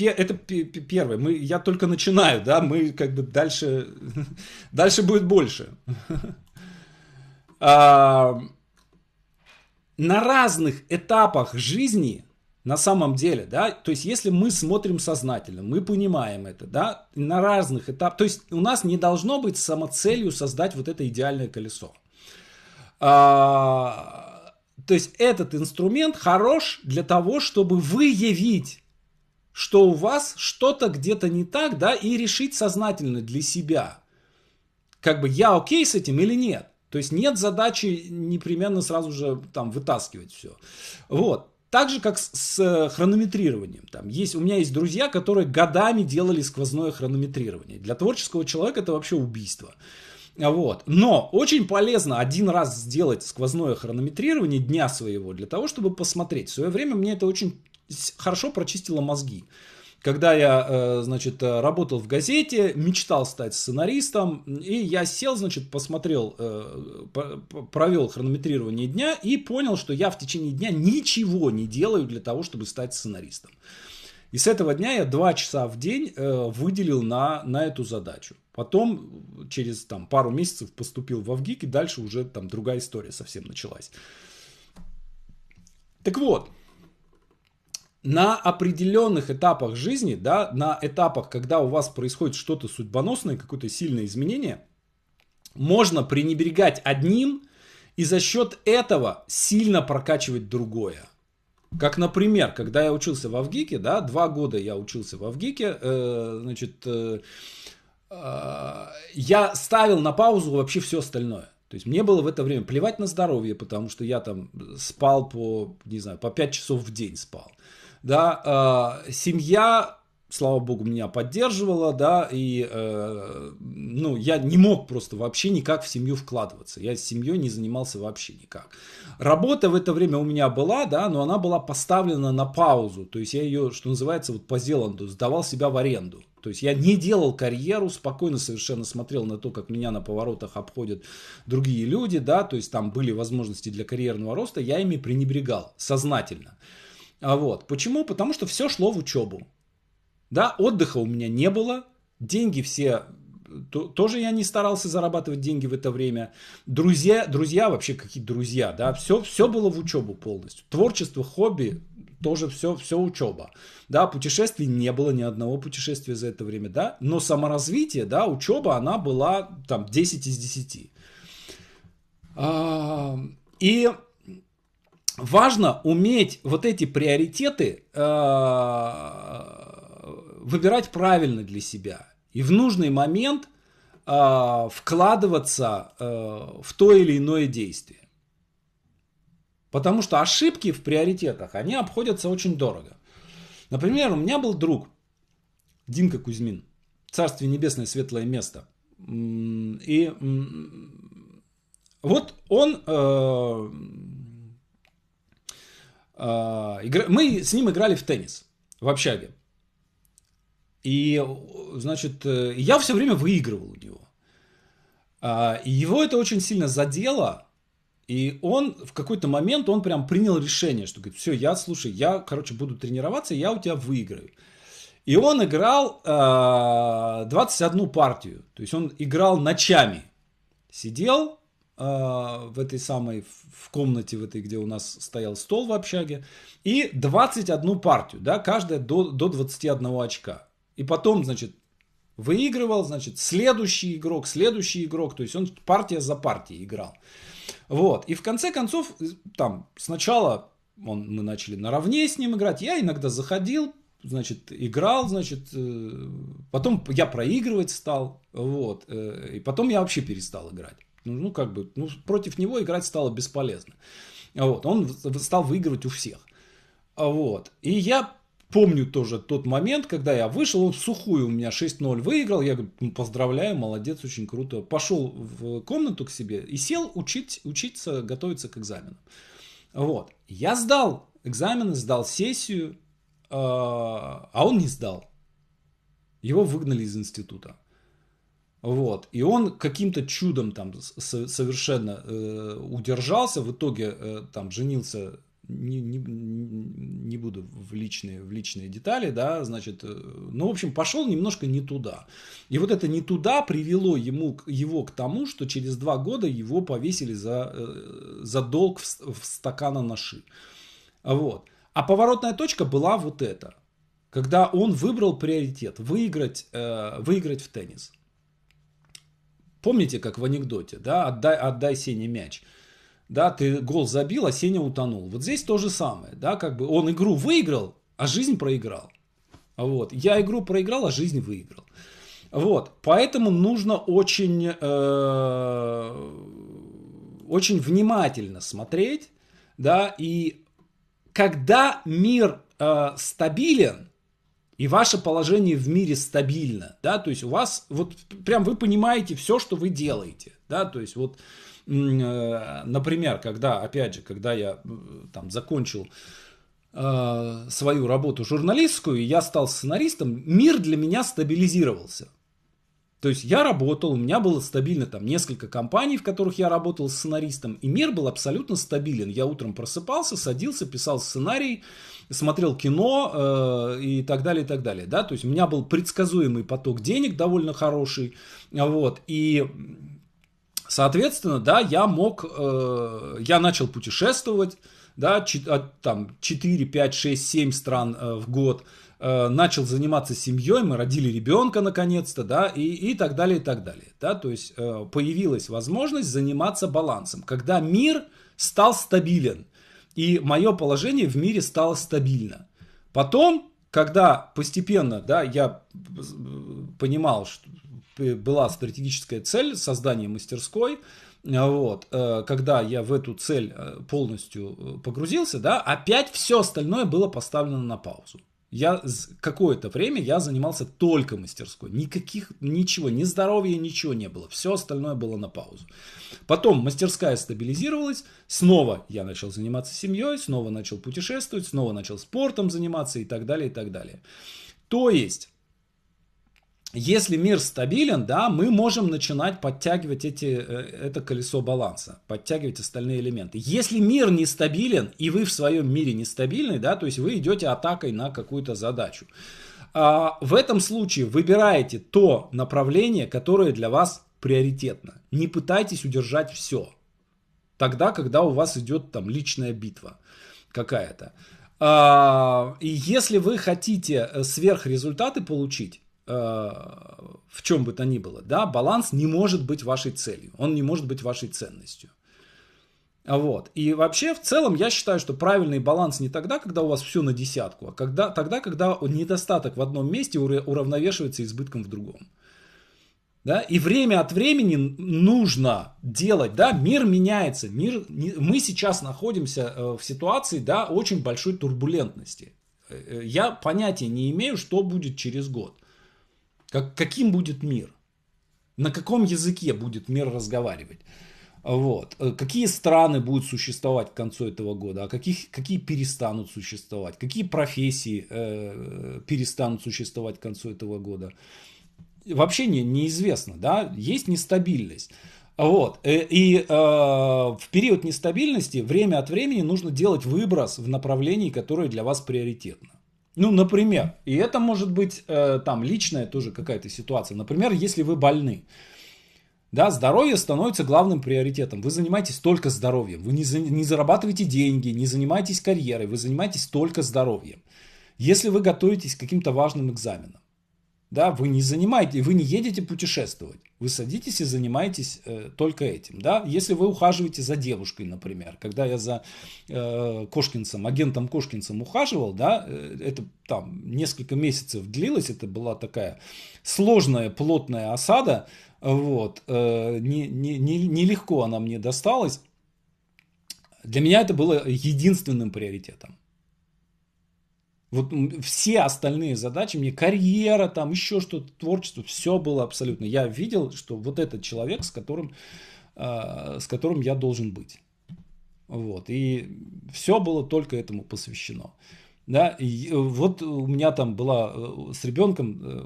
Speaker 1: это первое. Мы, я только начинаю, да, мы как бы дальше, [LAUGHS] дальше будет больше. [LAUGHS] На разных этапах жизни на самом деле, да, то есть если мы смотрим сознательно, мы понимаем это, да, на разных этапах, то есть у нас не должно быть самоцелью создать вот это идеальное колесо. А, то есть этот инструмент хорош для того, чтобы выявить что у вас что-то где-то не так, да, и решить сознательно для себя, как бы я окей с этим или нет. То есть нет задачи непременно сразу же там вытаскивать все. Вот. Так же, как с, с э, хронометрированием. Там есть, у меня есть друзья, которые годами делали сквозное хронометрирование. Для творческого человека это вообще убийство. А вот. Но очень полезно один раз сделать сквозное хронометрирование дня своего для того, чтобы посмотреть. В свое время мне это очень хорошо прочистила мозги. Когда я, э, значит, э, работал в газете, мечтал стать сценаристом, и я сел, значит, посмотрел, э, провел хронометрирование дня и понял, что я в течение дня ничего не делаю для того, чтобы стать сценаристом. И с этого дня я два часа в день выделил на, на эту задачу. Потом через там, пару месяцев поступил в Авгик, и дальше уже там другая история совсем началась. Так вот, на определенных этапах жизни, да, на этапах, когда у вас происходит что-то судьбоносное, какое-то сильное изменение, можно пренебрегать одним и за счет этого сильно прокачивать другое. Как, например, когда я учился в Авгике, да, два года я учился в Авгике, э, значит, э, э, я ставил на паузу вообще все остальное. То есть мне было в это время плевать на здоровье, потому что я там спал по, не знаю, по 5 часов в день спал да, э, семья, слава богу, меня поддерживала, да, и, э, ну, я не мог просто вообще никак в семью вкладываться, я с семьей не занимался вообще никак. Работа в это время у меня была, да, но она была поставлена на паузу, то есть я ее, что называется, вот по Зеланду, сдавал себя в аренду, то есть я не делал карьеру, спокойно совершенно смотрел на то, как меня на поворотах обходят другие люди, да, то есть там были возможности для карьерного роста, я ими пренебрегал сознательно. А вот. Почему? Потому что все шло в учебу. Да, отдыха у меня не было, деньги все тоже я не старался зарабатывать деньги в это время. Друзья, друзья вообще какие друзья, да, все, все было в учебу полностью. Творчество, хобби, тоже все, все учеба. Да, путешествий не было ни одного путешествия за это время, да, но саморазвитие, да, учеба, она была там 10 из 10. А, и важно уметь вот эти приоритеты э, выбирать правильно для себя и в нужный момент э, вкладываться э, в то или иное действие. Потому что ошибки в приоритетах, они обходятся очень дорого. Например, у меня был друг Динка Кузьмин, Царствие Небесное, Светлое Место. И вот он а, мы с ним играли в теннис в общаге. И, значит, э, я все время выигрывал у него. А, его это очень сильно задело. И он в какой-то момент, он прям принял решение, что говорит, все, я, слушай, я, короче, буду тренироваться, я у тебя выиграю. И он играл э, 21 партию. То есть он играл ночами. Сидел, а, в этой самой в комнате в этой, где у нас стоял стол в общаге, и 21 партию, да, каждая до, до 21 очка. И потом, значит, выигрывал, значит, следующий игрок, следующий игрок, то есть он партия за партией играл. Вот, и в конце концов, э, там, сначала он, мы начали наравне с ним играть, я иногда заходил, значит, играл, значит, э, потом я проигрывать стал, вот, э, и потом я вообще перестал играть. Ну, ну, как бы, ну, против него играть стало бесполезно. Вот, он стал выигрывать у всех. А вот. И я помню тоже тот момент, когда я вышел, он сухую у меня 6-0 выиграл. Я говорю, «Ну, поздравляю, молодец, очень круто. Пошел в комнату к себе и сел учить, учиться, готовиться к экзамену. Вот. Я сдал экзамены, сдал сессию, а, а он не сдал. Его выгнали из института. Вот. И он каким-то чудом там совершенно э, удержался, в итоге э, там женился, не, не, не буду в личные, в личные детали, да, значит, э, ну, в общем, пошел немножко не туда. И вот это не туда привело ему, его к тому, что через два года его повесили за, э, за долг в, в стакана наши. Вот. А поворотная точка была вот эта, когда он выбрал приоритет выиграть, э, выиграть в теннис. Помните, как в анекдоте, да, отдай, отдай Сене мяч. Да, ты гол забил, а Сеня утонул. Вот здесь то же самое, да, как бы он игру выиграл, а жизнь проиграл. Вот, я игру проиграл, а жизнь выиграл. Вот, поэтому нужно очень, э, очень внимательно смотреть, да, и когда мир э, стабилен, и ваше положение в мире стабильно, да, то есть у вас, вот прям вы понимаете все, что вы делаете, да, то есть вот, э, например, когда, опять же, когда я там закончил э, свою работу журналистскую, я стал сценаристом, мир для меня стабилизировался. То есть я работал, у меня было стабильно там несколько компаний, в которых я работал сценаристом, и мир был абсолютно стабилен. Я утром просыпался, садился, писал сценарий, смотрел кино э, и так далее, и так далее. Да? То есть у меня был предсказуемый поток денег довольно хороший. Вот, и Соответственно, да, я мог, э, я начал путешествовать, да, там 4, 5, 6, 7 стран э, в год. Э, начал заниматься семьей, мы родили ребенка наконец-то, да, и, и так далее, и так далее, да, то есть э, появилась возможность заниматься балансом, когда мир стал стабилен, и мое положение в мире стало стабильно. Потом, когда постепенно, да, я э, понимал, что была стратегическая цель создания мастерской, э, вот, когда я в эту цель полностью погрузился, да, опять все остальное было поставлено на паузу я какое-то время я занимался только мастерской. Никаких, ничего, ни здоровья, ничего не было. Все остальное было на паузу. Потом мастерская стабилизировалась. Снова я начал заниматься семьей, снова начал путешествовать, снова начал спортом заниматься и так далее, и так далее. То есть, если мир стабилен, да, мы можем начинать подтягивать эти, э, это колесо баланса, подтягивать остальные элементы. Если мир нестабилен, и вы в своем мире нестабильны, да, то есть вы идете атакой на какую-то задачу. А в этом случае выбираете то направление, которое для вас приоритетно. Не пытайтесь удержать все. Тогда, когда у вас идет там личная битва какая-то. А, и если вы хотите э, сверхрезультаты получить, Э, в чем бы то ни было, да, баланс не может быть вашей целью, он не может быть вашей ценностью. А вот. И вообще, в целом, я считаю, что правильный баланс не тогда, когда у вас все на десятку, а когда, тогда, когда недостаток в одном месте уравновешивается избытком в другом. Да? И время от времени нужно делать, да, мир меняется, мир, не, мы сейчас находимся э, в ситуации, да, очень большой турбулентности. Э, я понятия не имею, что будет через год. Как, каким будет мир? На каком языке будет мир разговаривать? Вот. Э, какие страны будут существовать к концу этого года, а каких, какие перестанут существовать, какие профессии э, перестанут существовать к концу этого года. Вообще не, неизвестно, да, есть нестабильность. Вот. Э, и, э, в период нестабильности время от времени нужно делать выброс в направлении, которое для вас приоритетно. Ну, например, и это может быть э, там личная тоже какая-то ситуация. Например, если вы больны, да, здоровье становится главным приоритетом. Вы занимаетесь только здоровьем. Вы не, за, не зарабатываете деньги, не занимаетесь карьерой, вы занимаетесь только здоровьем. Если вы готовитесь к каким-то важным экзаменам. Да, вы не занимаете, вы не едете путешествовать. Вы садитесь и занимаетесь э, только этим. Да? Если вы ухаживаете за девушкой, например, когда я за э, Кошкинцем, агентом Кошкинцем ухаживал, да, э, это там несколько месяцев длилось, это была такая сложная, плотная осада. Вот, э, не, не, не, нелегко она мне досталась. Для меня это было единственным приоритетом. Вот все остальные задачи мне, карьера, там еще что-то, творчество, все было абсолютно. Я видел, что вот этот человек, с которым, э, с которым я должен быть. Вот. И все было только этому посвящено. Да, и э, вот у меня там была э, с ребенком э,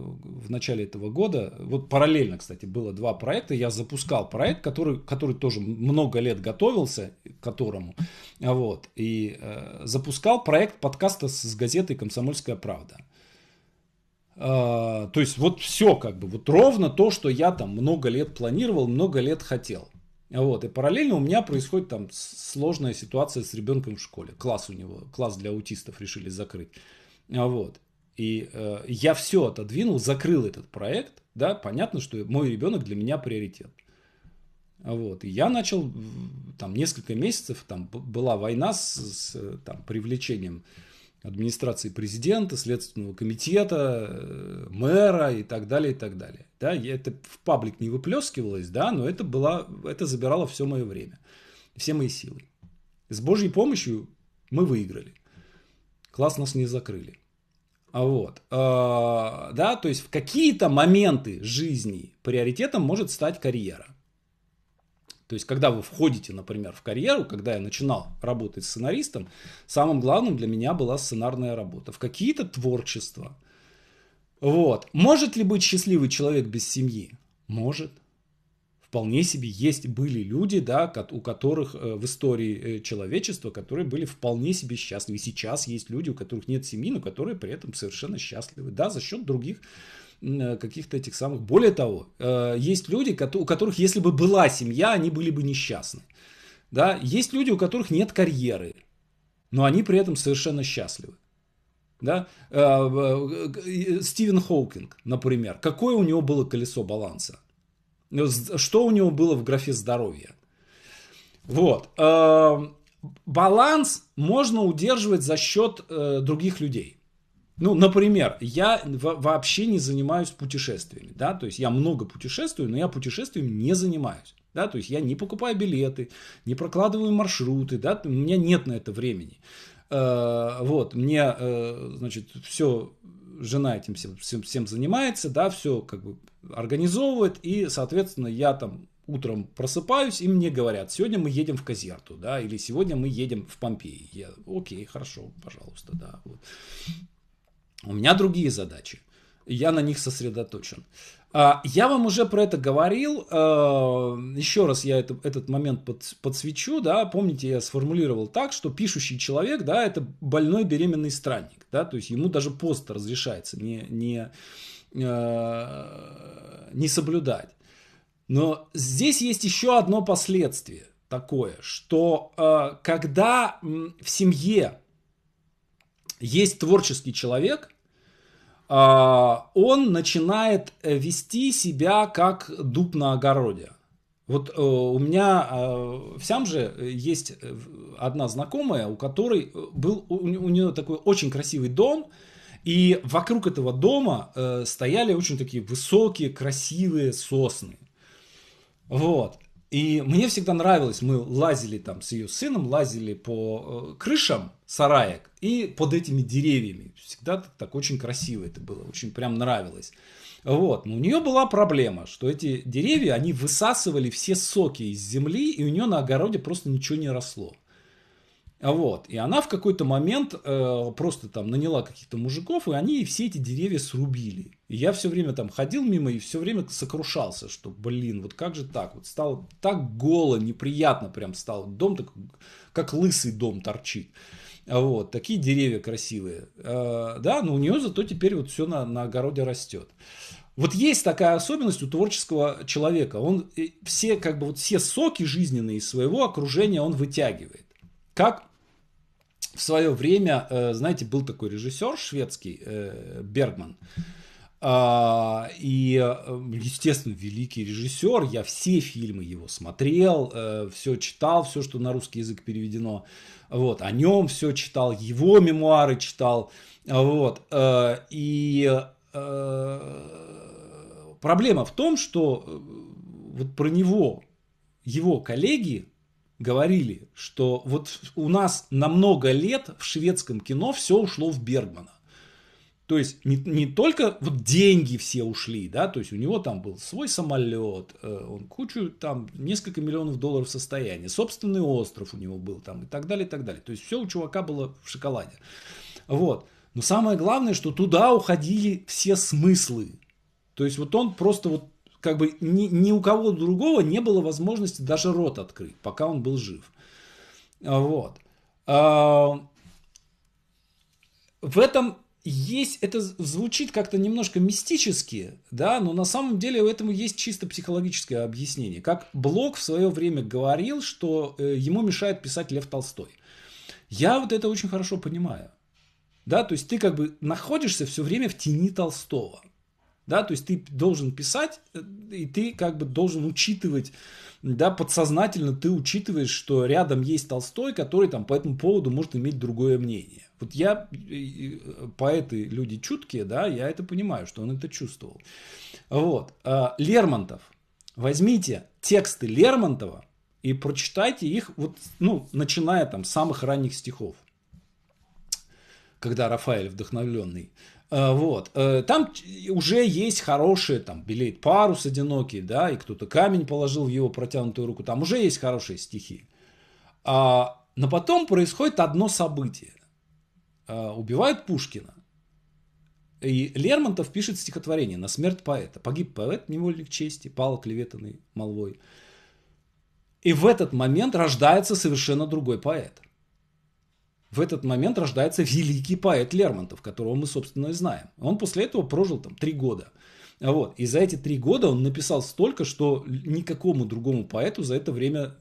Speaker 1: в начале этого года, вот параллельно, кстати, было два проекта, я запускал проект, который, который тоже много лет готовился к которому, вот, и э, запускал проект подкаста с, с газетой «Комсомольская правда». Э, то есть вот все как бы, вот ровно то, что я там много лет планировал, много лет хотел – вот, и параллельно у меня происходит там сложная ситуация с ребенком в школе. Класс у него, класс для аутистов решили закрыть. А вот. И э, я все отодвинул, закрыл этот проект. Да, понятно, что мой ребенок для меня приоритет. А вот. И я начал там несколько месяцев, там была война с, с э, там, привлечением администрации президента, Следственного комитета, э, мэра и так далее, и так далее. Да, я это в паблик не выплескивалось, да, но это, было, это забирало все мое время, все мои силы. С Божьей помощью мы выиграли. Класс нас не закрыли. А Вот. Э, да, то есть в какие-то моменты жизни приоритетом может стать карьера – то есть, когда вы входите, например, в карьеру, когда я начинал работать сценаристом, самым главным для меня была сценарная работа. В какие-то творчества. Вот. Может ли быть счастливый человек без семьи? Может. Вполне себе есть, были люди, да, у которых э, в истории э, человечества, которые были вполне себе счастливы. И сейчас есть люди, у которых нет семьи, но которые при этом совершенно счастливы. Да, за счет других Э, каких-то этих самых. Более того, э, есть люди, у которых, если бы была семья, они были бы несчастны. Да? Есть люди, у которых нет карьеры, но они при этом совершенно счастливы. Да? Э, Стивен Хоукинг, например, какое у него было колесо баланса? Что у него было в графе здоровья? Вот. Баланс можно удерживать за счет других людей. Ну, например, я вообще не занимаюсь путешествиями, да, то есть я много путешествую, но я путешествием не занимаюсь, да, то есть я не покупаю билеты, не прокладываю маршруты, да, у меня нет на это времени. Э, вот, мне, э, значит, все, жена этим всем, всем, всем занимается, да, все как бы организовывает, и, соответственно, я там утром просыпаюсь, и мне говорят, сегодня мы едем в Казерту, да, или сегодня мы едем в Помпеи. Я, окей, хорошо, пожалуйста, да. Вот. У меня другие задачи. Я на них сосредоточен. А, я вам уже про это говорил. А, еще раз я это, этот момент под, подсвечу. Да? Помните, я сформулировал так, что пишущий человек да, это больной беременный странник. Да? То есть ему даже пост разрешается не, не, а, не соблюдать. Но здесь есть еще одно последствие такое, что когда в семье есть творческий человек, а, он начинает вести себя как дуб на огороде. Вот э, у меня э, в Сямже есть одна знакомая, у которой был у нее такой очень красивый дом, и вокруг этого дома э, стояли очень такие высокие, красивые сосны. Вот. И мне всегда нравилось, мы лазили там с ее сыном, лазили по э, крышам сараек и под этими деревьями. Всегда так, так очень красиво это было, очень прям нравилось. Вот, но у нее была проблема, что эти деревья, они высасывали все соки из земли, и у нее на огороде просто ничего не росло. А вот. И она в какой-то момент э, просто там наняла каких-то мужиков, и они все эти деревья срубили. И я все время там ходил мимо и все время сокрушался, что, блин, вот как же так? Вот стало так голо, неприятно прям стал. Дом так, как лысый дом торчит. А вот, такие деревья красивые. Э, да, но у нее зато теперь вот все на, на огороде растет. Вот есть такая особенность у творческого человека. Он э, все, как бы, вот все соки жизненные из своего окружения он вытягивает. Как в свое время, э, знаете, был такой режиссер шведский, э, Бергман. А, и, э, естественно, великий режиссер. Я все фильмы его смотрел, все читал, все, что на русский язык переведено. Вот, о нем все читал, его мемуары читал. Вот. И проблема в том, что вот про него его коллеги говорили, что вот у нас на много лет в шведском кино все ушло в Бергмана. То есть не, не только вот деньги все ушли, да, то есть у него там был свой самолет, э, он кучу там несколько миллионов долларов состояния, собственный остров у него был там и так далее, и так далее. То есть все у чувака было в шоколаде. Вот. Но самое главное, что туда уходили все смыслы. То есть вот он просто вот как бы ни, ни у кого другого не было возможности даже рот открыть, пока он был жив. А, вот. А, в этом есть, это звучит как-то немножко мистически, да, но на самом деле этому есть чисто психологическое объяснение. Как Блок в свое время говорил, что э, ему мешает писать Лев Толстой. Я вот это очень хорошо понимаю. Да, то есть ты как бы находишься все время в тени Толстого да, то есть ты должен писать, э, и ты как бы должен учитывать, да, подсознательно ты учитываешь, что рядом есть Толстой, который там по этому поводу может иметь другое мнение. Вот я, э, э, поэты люди чуткие, да, я это понимаю, что он это чувствовал. Вот, Лермонтов, возьмите тексты Лермонтова и прочитайте их, вот, ну, начиная там с самых ранних стихов, когда Рафаэль вдохновленный Э, вот. Э, там уже есть хорошие, там белеет парус одинокий, да, и кто-то камень положил в его протянутую руку. Там уже есть хорошие стихи. А, но потом происходит одно событие. Э, убивают Пушкина. И Лермонтов пишет стихотворение «На смерть поэта». Погиб поэт, невольник чести, пал клеветанный молвой. И в этот момент рождается совершенно другой поэт – в этот момент рождается великий поэт Лермонтов, которого мы, собственно, и знаем. Он после этого прожил там три года. Вот. И за эти три года он написал столько, что никакому другому поэту за это время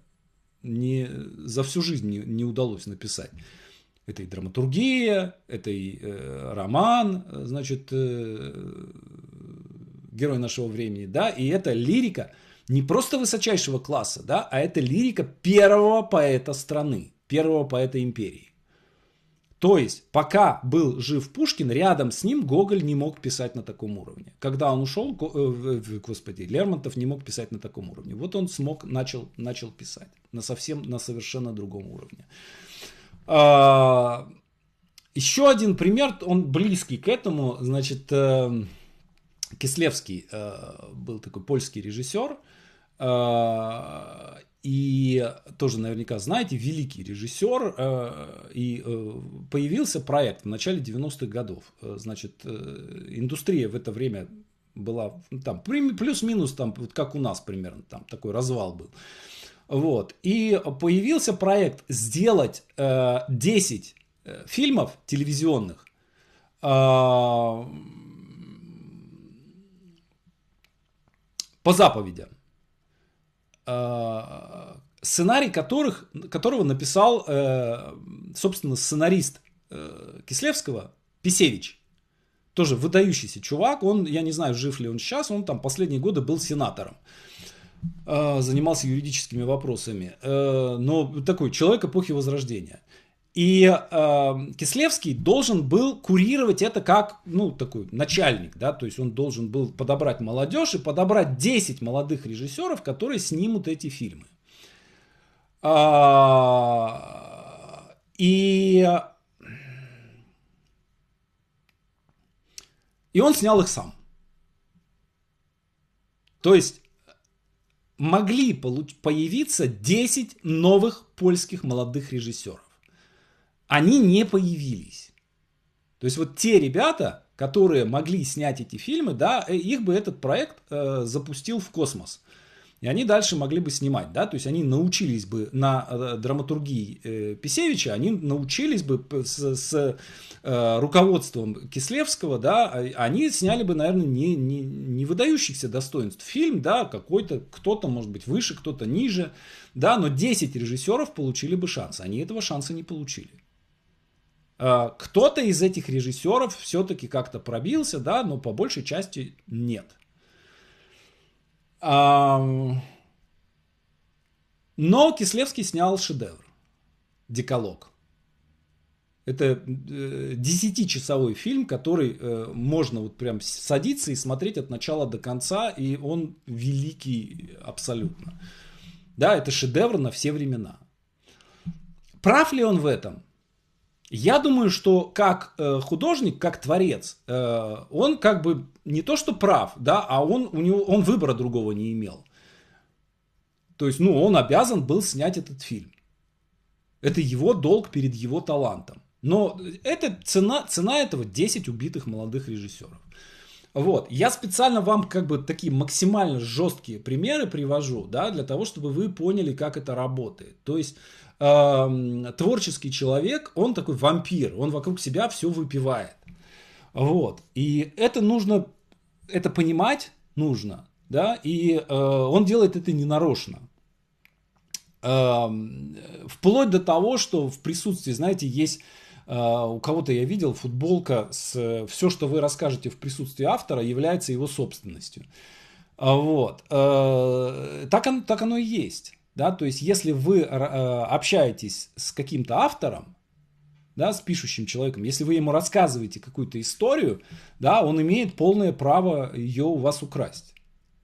Speaker 1: не, за всю жизнь не, не удалось написать. Это и драматургия, это и э, роман, значит, э, герой нашего времени, да, и это лирика не просто высочайшего класса, да, а это лирика первого поэта страны, первого поэта империи. То есть, пока был жив Пушкин, рядом с ним Гоголь не мог писать на таком уровне. Когда он ушел, э, господи, Лермонтов не мог писать на таком уровне. Вот он смог, начал, начал писать на совсем, на совершенно другом уровне. А, еще один пример, он близкий к этому, значит, э, Кислевский э, был такой польский режиссер, и тоже наверняка знаете, великий режиссер, э, и э, появился проект в начале 90-х годов. Э, значит, индустрия в это время была ну, там плюс-минус, там, вот как у нас примерно, там такой развал был. Вот. И появился проект сделать э, 10 фильмов телевизионных по заповедям. Э, сценарий которых, которого написал, э, собственно, сценарист э, Кислевского Писевич. Тоже выдающийся чувак. Он, я не знаю, жив ли он сейчас, он там последние годы был сенатором занимался юридическими вопросами, но такой человек эпохи Возрождения. И э, Кислевский должен был курировать это как, ну, такой начальник, да, то есть он должен был подобрать молодежь и подобрать 10 молодых режиссеров, которые снимут эти фильмы. А, и, и он снял их сам. То есть могли появиться 10 новых польских молодых режиссеров они не появились. То есть вот те ребята, которые могли снять эти фильмы, да, э, их бы этот проект э, запустил в космос. И они дальше могли бы снимать, да, то есть они научились бы на э, драматургии э, Писевича, они научились бы с, с руководством Кислевского, да, а, они сняли бы, наверное, не, не, не выдающихся достоинств фильм, да, какой-то, кто-то может быть выше, кто-то ниже, да, но 10 режиссеров получили бы шанс, они этого шанса не получили. Э, кто-то из этих режиссеров все-таки как-то пробился, да, но по большей части нет. Но Кислевский снял шедевр «Деколог». Это э, десятичасовой фильм, который э, можно вот прям садиться и смотреть от начала до конца, и он великий абсолютно. Да, это шедевр на все времена. Прав ли он в этом? Я думаю, что как э, художник, как творец, э, он как бы не то что прав, да, а он у него он выбора другого не имел. То есть, ну, он обязан был снять этот фильм. Это его долг перед его талантом. Но это цена, цена этого 10 убитых молодых режиссеров. Вот. Я специально вам как бы такие максимально жесткие примеры привожу, да, для того, чтобы вы поняли, как это работает. То есть творческий человек, он такой вампир, он вокруг себя все выпивает. Вот. И это нужно, это понимать нужно, да, и э, он делает это ненарочно. Э, вплоть до того, что в присутствии, знаете, есть Uh, у кого-то я видел, футболка с uh, все, что вы расскажете в присутствии автора, является его собственностью. Uh, вот. Э, так, он, так оно и есть. Да, то есть, если вы э, общаетесь с каким-то автором, да, с пишущим человеком, если вы ему рассказываете какую-то историю, да, он имеет полное право ее у вас украсть.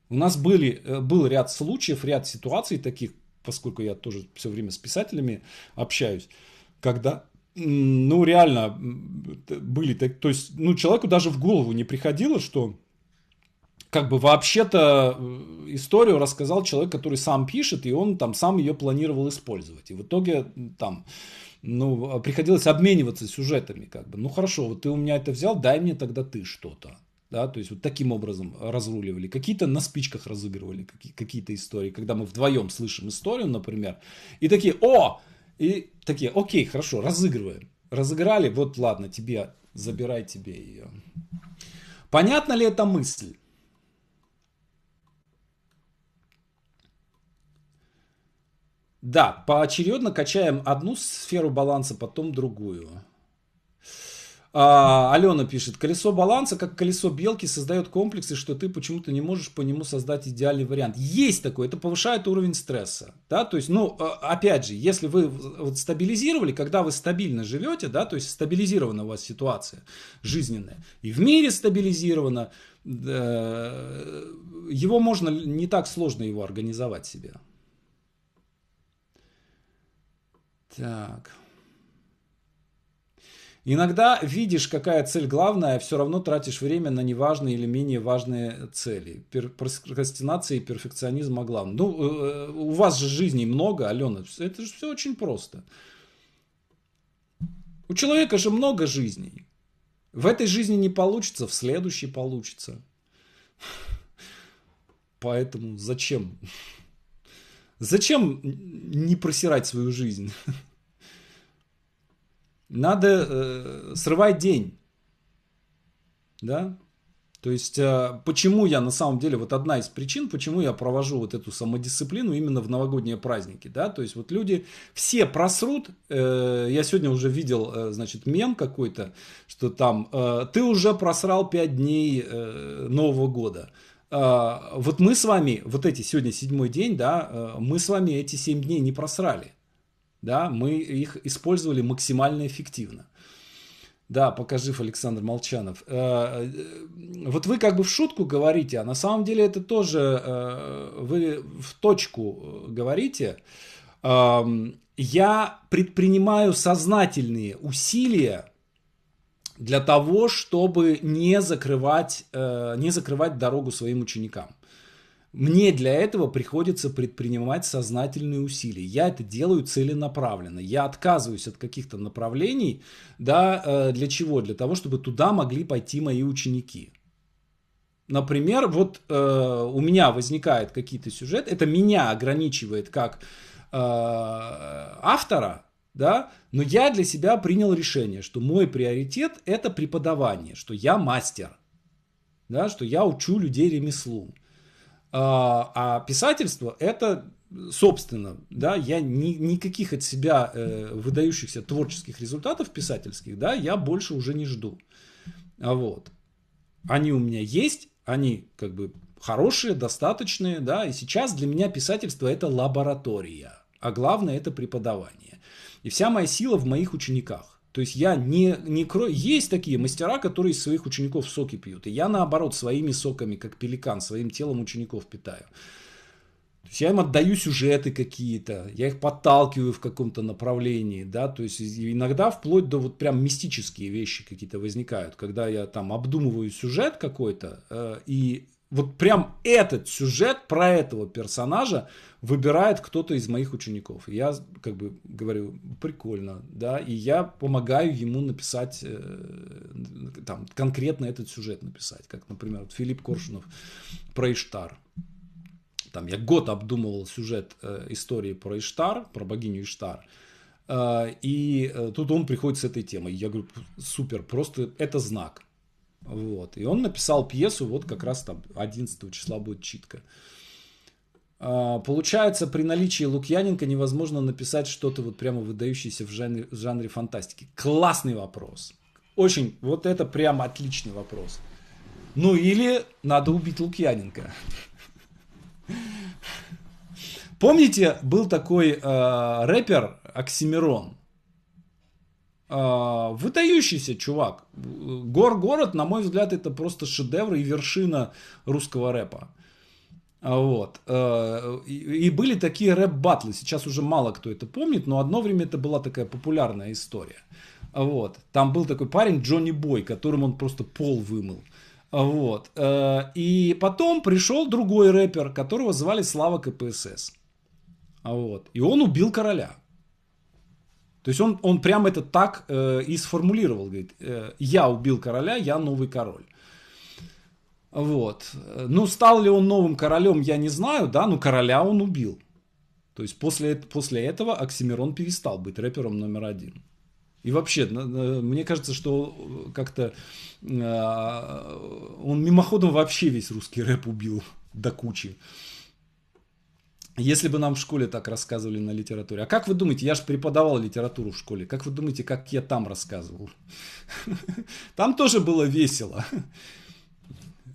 Speaker 1: У нас были, э, был ряд случаев, ряд ситуаций таких, поскольку я тоже все время с писателями общаюсь, когда, ну, реально были, то есть, ну, человеку даже в голову не приходило, что как бы вообще-то э, историю рассказал человек, который сам пишет, и он там сам ее планировал использовать. И в итоге там ну, а, приходилось обмениваться сюжетами, как бы. Ну хорошо, вот ты у меня это взял, дай мне тогда ты что-то. Да, то есть вот таким образом разруливали. Какие-то на спичках разыгрывали какие-то истории, когда мы вдвоем слышим историю, например, и такие, о, и такие, окей, хорошо, разыгрываем. Разыграли, вот ладно, тебе, забирай тебе ее. Понятна ли эта мысль? Да, поочередно качаем одну сферу баланса, потом другую. А, Алена пишет, колесо баланса, как колесо белки, создает комплексы, что ты почему-то не можешь по нему создать идеальный вариант. Есть такое, это повышает уровень стресса. Да? То есть, ну, а, опять же, если вы вот стабилизировали, когда вы стабильно живете, да, то есть стабилизирована у вас ситуация жизненная, и в мире стабилизирована, его можно, не так сложно его организовать себе. Так. Иногда видишь, какая цель главная, а все равно тратишь время на неважные или менее важные цели. Пер прокрастинация и перфекционизм о главном. Ну, э, у вас же жизней много, Алена. Это же все очень просто. У человека же много жизней. В этой жизни не получится, в следующей получится. Поэтому зачем? Зачем не просирать свою жизнь? [LAUGHS] Надо э, срывать день. Да? То есть, э, почему я на самом деле, вот одна из причин, почему я провожу вот эту самодисциплину именно в новогодние праздники, да, то есть вот люди все просрут, э, я сегодня уже видел, э, значит, мем какой-то, что там, э, ты уже просрал 5 дней э, Нового года, Э, вот мы с вами, вот эти сегодня седьмой день, да, э, мы с вами эти семь дней не просрали. Да, мы их использовали максимально эффективно. Да, покажив Александр Молчанов. Э, вот вы как бы в шутку говорите, а на самом деле это тоже вы в точку говорите. Эм, я предпринимаю сознательные усилия для того, чтобы не закрывать, э, не закрывать дорогу своим ученикам. Мне для этого приходится предпринимать сознательные усилия. Я это делаю целенаправленно. Я отказываюсь от каких-то направлений. Да, э, для чего? Для того, чтобы туда могли пойти мои ученики. Например, вот э, у меня возникает какие-то сюжеты, это меня ограничивает как э, автора, да, но я для себя принял решение, что мой приоритет это преподавание, что я мастер, да, что я учу людей ремеслу. А, а писательство это, собственно, да, я ни, никаких от себя э, выдающихся творческих результатов писательских, да, я больше уже не жду. А вот. Они у меня есть, они как бы хорошие, достаточные, да, и сейчас для меня писательство это лаборатория, а главное это преподавание. И вся моя сила в моих учениках. То есть я не, не кро Есть такие мастера, которые из своих учеников соки пьют. И я наоборот своими соками, как пеликан, своим телом учеников питаю. То есть я им отдаю сюжеты какие-то, я их подталкиваю в каком-то направлении, да, то есть иногда вплоть до вот прям мистические вещи какие-то возникают, когда я там обдумываю сюжет какой-то, э, и вот прям этот сюжет про этого персонажа выбирает кто-то из моих учеников. я как бы говорю, прикольно, да, и я помогаю ему написать, э, там, конкретно этот сюжет написать, как, например, вот Филипп Коршунов про Иштар. Там я год обдумывал сюжет э, истории про Иштар, про богиню Иштар. Э, и тут он приходит с этой темой. Я говорю, супер, просто это знак. Вот. И он написал пьесу, вот как раз там 11 числа будет читка. А, получается, при наличии Лукьяненко невозможно написать что-то вот прямо выдающееся в жанре, в жанре фантастики. Классный вопрос. Очень, вот это прямо отличный вопрос. Ну или надо убить Лукьяненко. Помните, был такой э, рэпер Оксимирон? А, выдающийся чувак. Гор-город, на мой взгляд, это просто шедевр и вершина русского рэпа. А, вот. А, и были такие рэп-батлы. Сейчас уже мало кто это помнит, но одно время это была такая популярная история. Вот. Там был такой парень Джонни Бой, которым он просто пол вымыл. Вот. И потом пришел другой рэпер, которого звали Слава КПСС. Вот. И он убил короля. То есть он, он прямо это так э, и сформулировал. Говорит, э, я убил короля, я новый король. Вот. Ну, стал ли он новым королем, я не знаю, да, но короля он убил. То есть после, после этого Оксимирон перестал быть рэпером номер один. И вообще, мне кажется, что э, как-то э, он мимоходом вообще весь русский рэп убил до кучи. Если бы нам в школе так рассказывали на литературе. А как вы думаете, я же преподавал литературу в школе. Как вы думаете, как я там рассказывал? [LAUGHS] Там тоже было весело.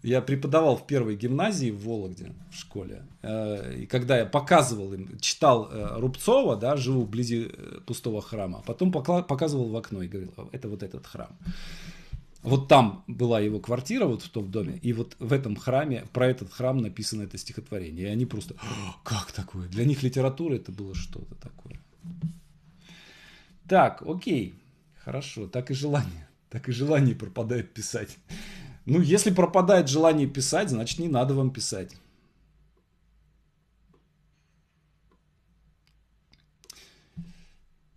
Speaker 1: Я преподавал в первой гимназии в Вологде в школе. Э, и когда я показывал им, читал э, Рубцова, да, живу вблизи э, пустого храма, а потом показывал в окно и говорил, это вот этот храм. Вот там была его квартира, вот в том доме, и вот в этом храме, про этот храм написано это стихотворение. И они просто, как такое? Для них литература это было что-то такое. Так, окей, хорошо, так и желание. Так и желание пропадает писать. Ну, если пропадает желание писать, значит, не надо вам писать.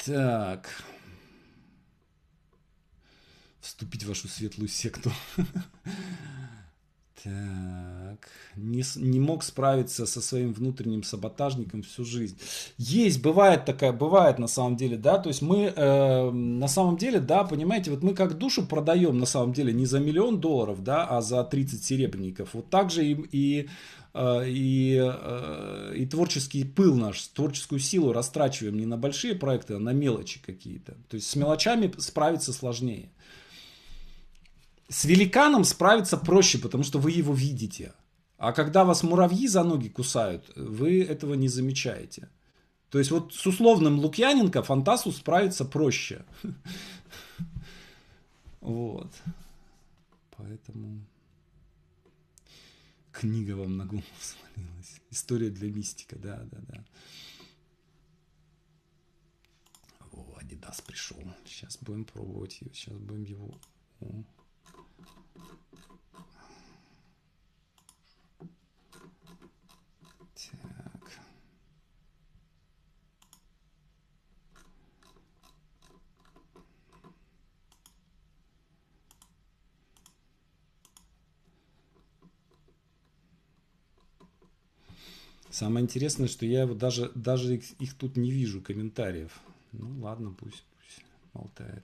Speaker 1: Так вступить в вашу светлую секту. [LAUGHS] Так, не, не мог справиться со своим внутренним саботажником всю жизнь. Есть, бывает такая, бывает на самом деле, да, то есть мы э, на самом деле, да, понимаете, вот мы как душу продаем на самом деле не за миллион долларов, да, а за 30 серебряников. Вот так же и, э, и и, э, и творческий пыл наш, творческую силу растрачиваем не на большие проекты, а на мелочи какие-то. То есть с мелочами справиться сложнее. С великаном справиться проще, потому что вы его видите. А когда вас муравьи за ноги кусают, вы этого не замечаете. То есть вот с условным Лукьяненко Фантасу справиться проще. [LAUGHS] Вот. Поэтому книга вам на голову свалилась. История для мистика, да, да, да. О, Адидас пришел. Сейчас будем пробовать его. Сейчас будем его... Самое интересное, что я вот даже, даже их, их тут не вижу, комментариев. Ну ладно, пусть, пусть болтает.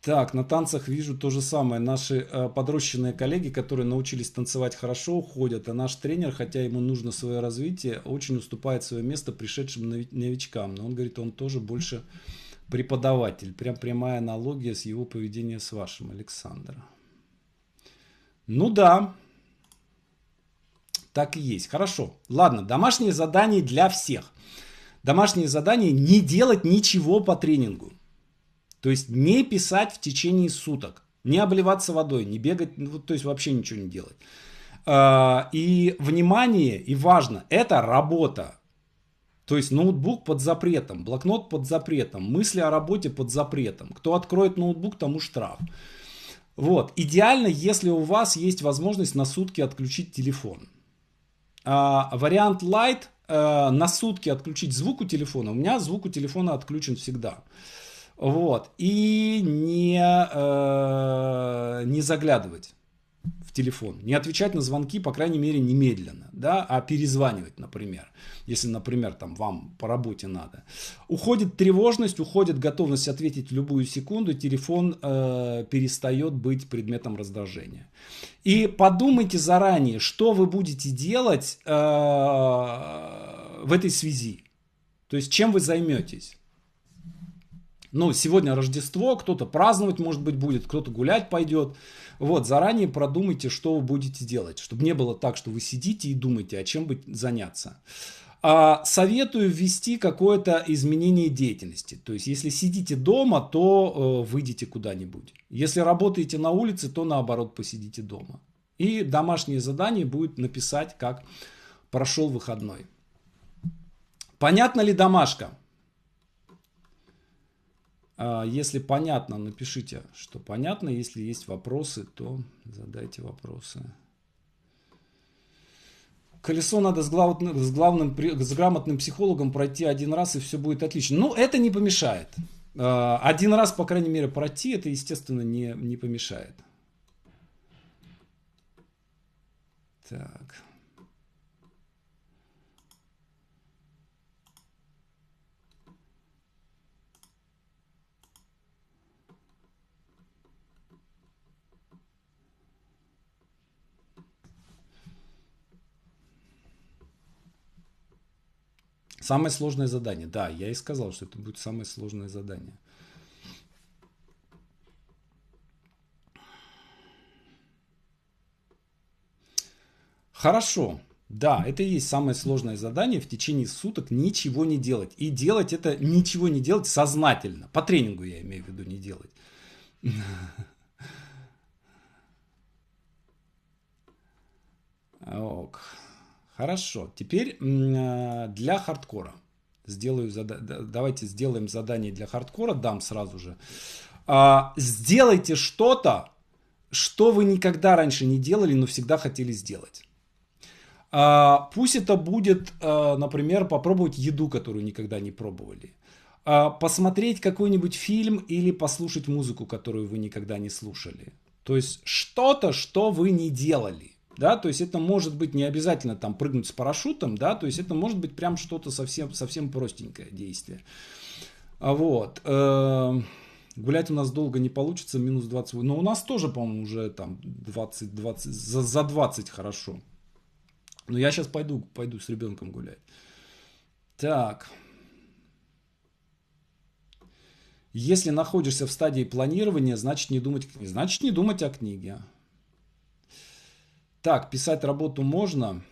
Speaker 1: Так, на танцах вижу то же самое. Наши э, подрощенные коллеги, которые научились танцевать хорошо, уходят. А наш тренер, хотя ему нужно свое развитие, очень уступает свое место пришедшим новичкам. Но он говорит, он тоже больше преподаватель. Прям прямая аналогия с его поведением с вашим, Александр. Ну да, так и есть. Хорошо. Ладно, домашние задания для всех. Домашние задания не делать ничего по тренингу. То есть не писать в течение суток, не обливаться водой, не бегать, ну, то есть вообще ничего не делать. А, и внимание, и важно, это работа. То есть ноутбук под запретом, блокнот под запретом, мысли о работе под запретом. Кто откроет ноутбук, тому штраф. Вот. Идеально, если у вас есть возможность на сутки отключить телефон. А, вариант Light а, э, на сутки отключить звук у телефона. У меня звук у телефона отключен всегда. Вот. И не, а, не заглядывать в телефон, не отвечать на звонки, по крайней мере, немедленно, да, а перезванивать, например, если, например, там вам по работе надо. Уходит тревожность, уходит готовность ответить в любую секунду, телефон э, перестает быть предметом раздражения. И подумайте заранее, что вы будете делать э, в этой связи, то есть чем вы займетесь. Ну, сегодня Рождество, кто-то праздновать, может быть, будет, кто-то гулять пойдет. Вот, заранее продумайте, что вы будете делать, чтобы не было так, что вы сидите и думаете, а чем бы заняться. А, советую ввести какое-то изменение деятельности. То есть, если сидите дома, то э, выйдите куда-нибудь. Если работаете на улице, то наоборот посидите дома. И домашнее задание будет написать, как прошел выходной. Понятно ли домашка? А, если понятно, напишите, что понятно. Если есть вопросы, то задайте вопросы. Колесо надо с, главным, с, главным, с грамотным психологом пройти один раз, и все будет отлично. Ну, это не помешает. А, один раз, по крайней мере, пройти, это, естественно, не, не помешает. Так. Самое сложное задание. Да, я и сказал, что это будет самое сложное задание. Хорошо. Да, это и есть самое сложное задание в течение суток ничего не делать. И делать это ничего не делать сознательно. По тренингу я имею в виду не делать. [LAUGHS] Ок. Хорошо, теперь а, для хардкора. Сделаю, давайте сделаем задание для хардкора, дам сразу же. А, сделайте что-то, что вы никогда раньше не делали, но всегда хотели сделать. А, пусть это будет, например, попробовать еду, которую никогда не пробовали. Посмотреть какой-нибудь фильм или послушать музыку, которую вы никогда не слушали. То есть что-то, что вы не делали да, то есть это может быть не обязательно там прыгнуть с парашютом, да, то есть это может быть прям что-то совсем, совсем простенькое действие. А вот. Э, гулять у нас долго не получится, минус 20. Но у нас тоже, по-моему, уже там 20, 20, за, за 20 хорошо. Но я сейчас пойду, пойду с ребенком гулять. Так. Если находишься в стадии планирования, значит не думать, значит не думать о книге. Так, писать работу можно.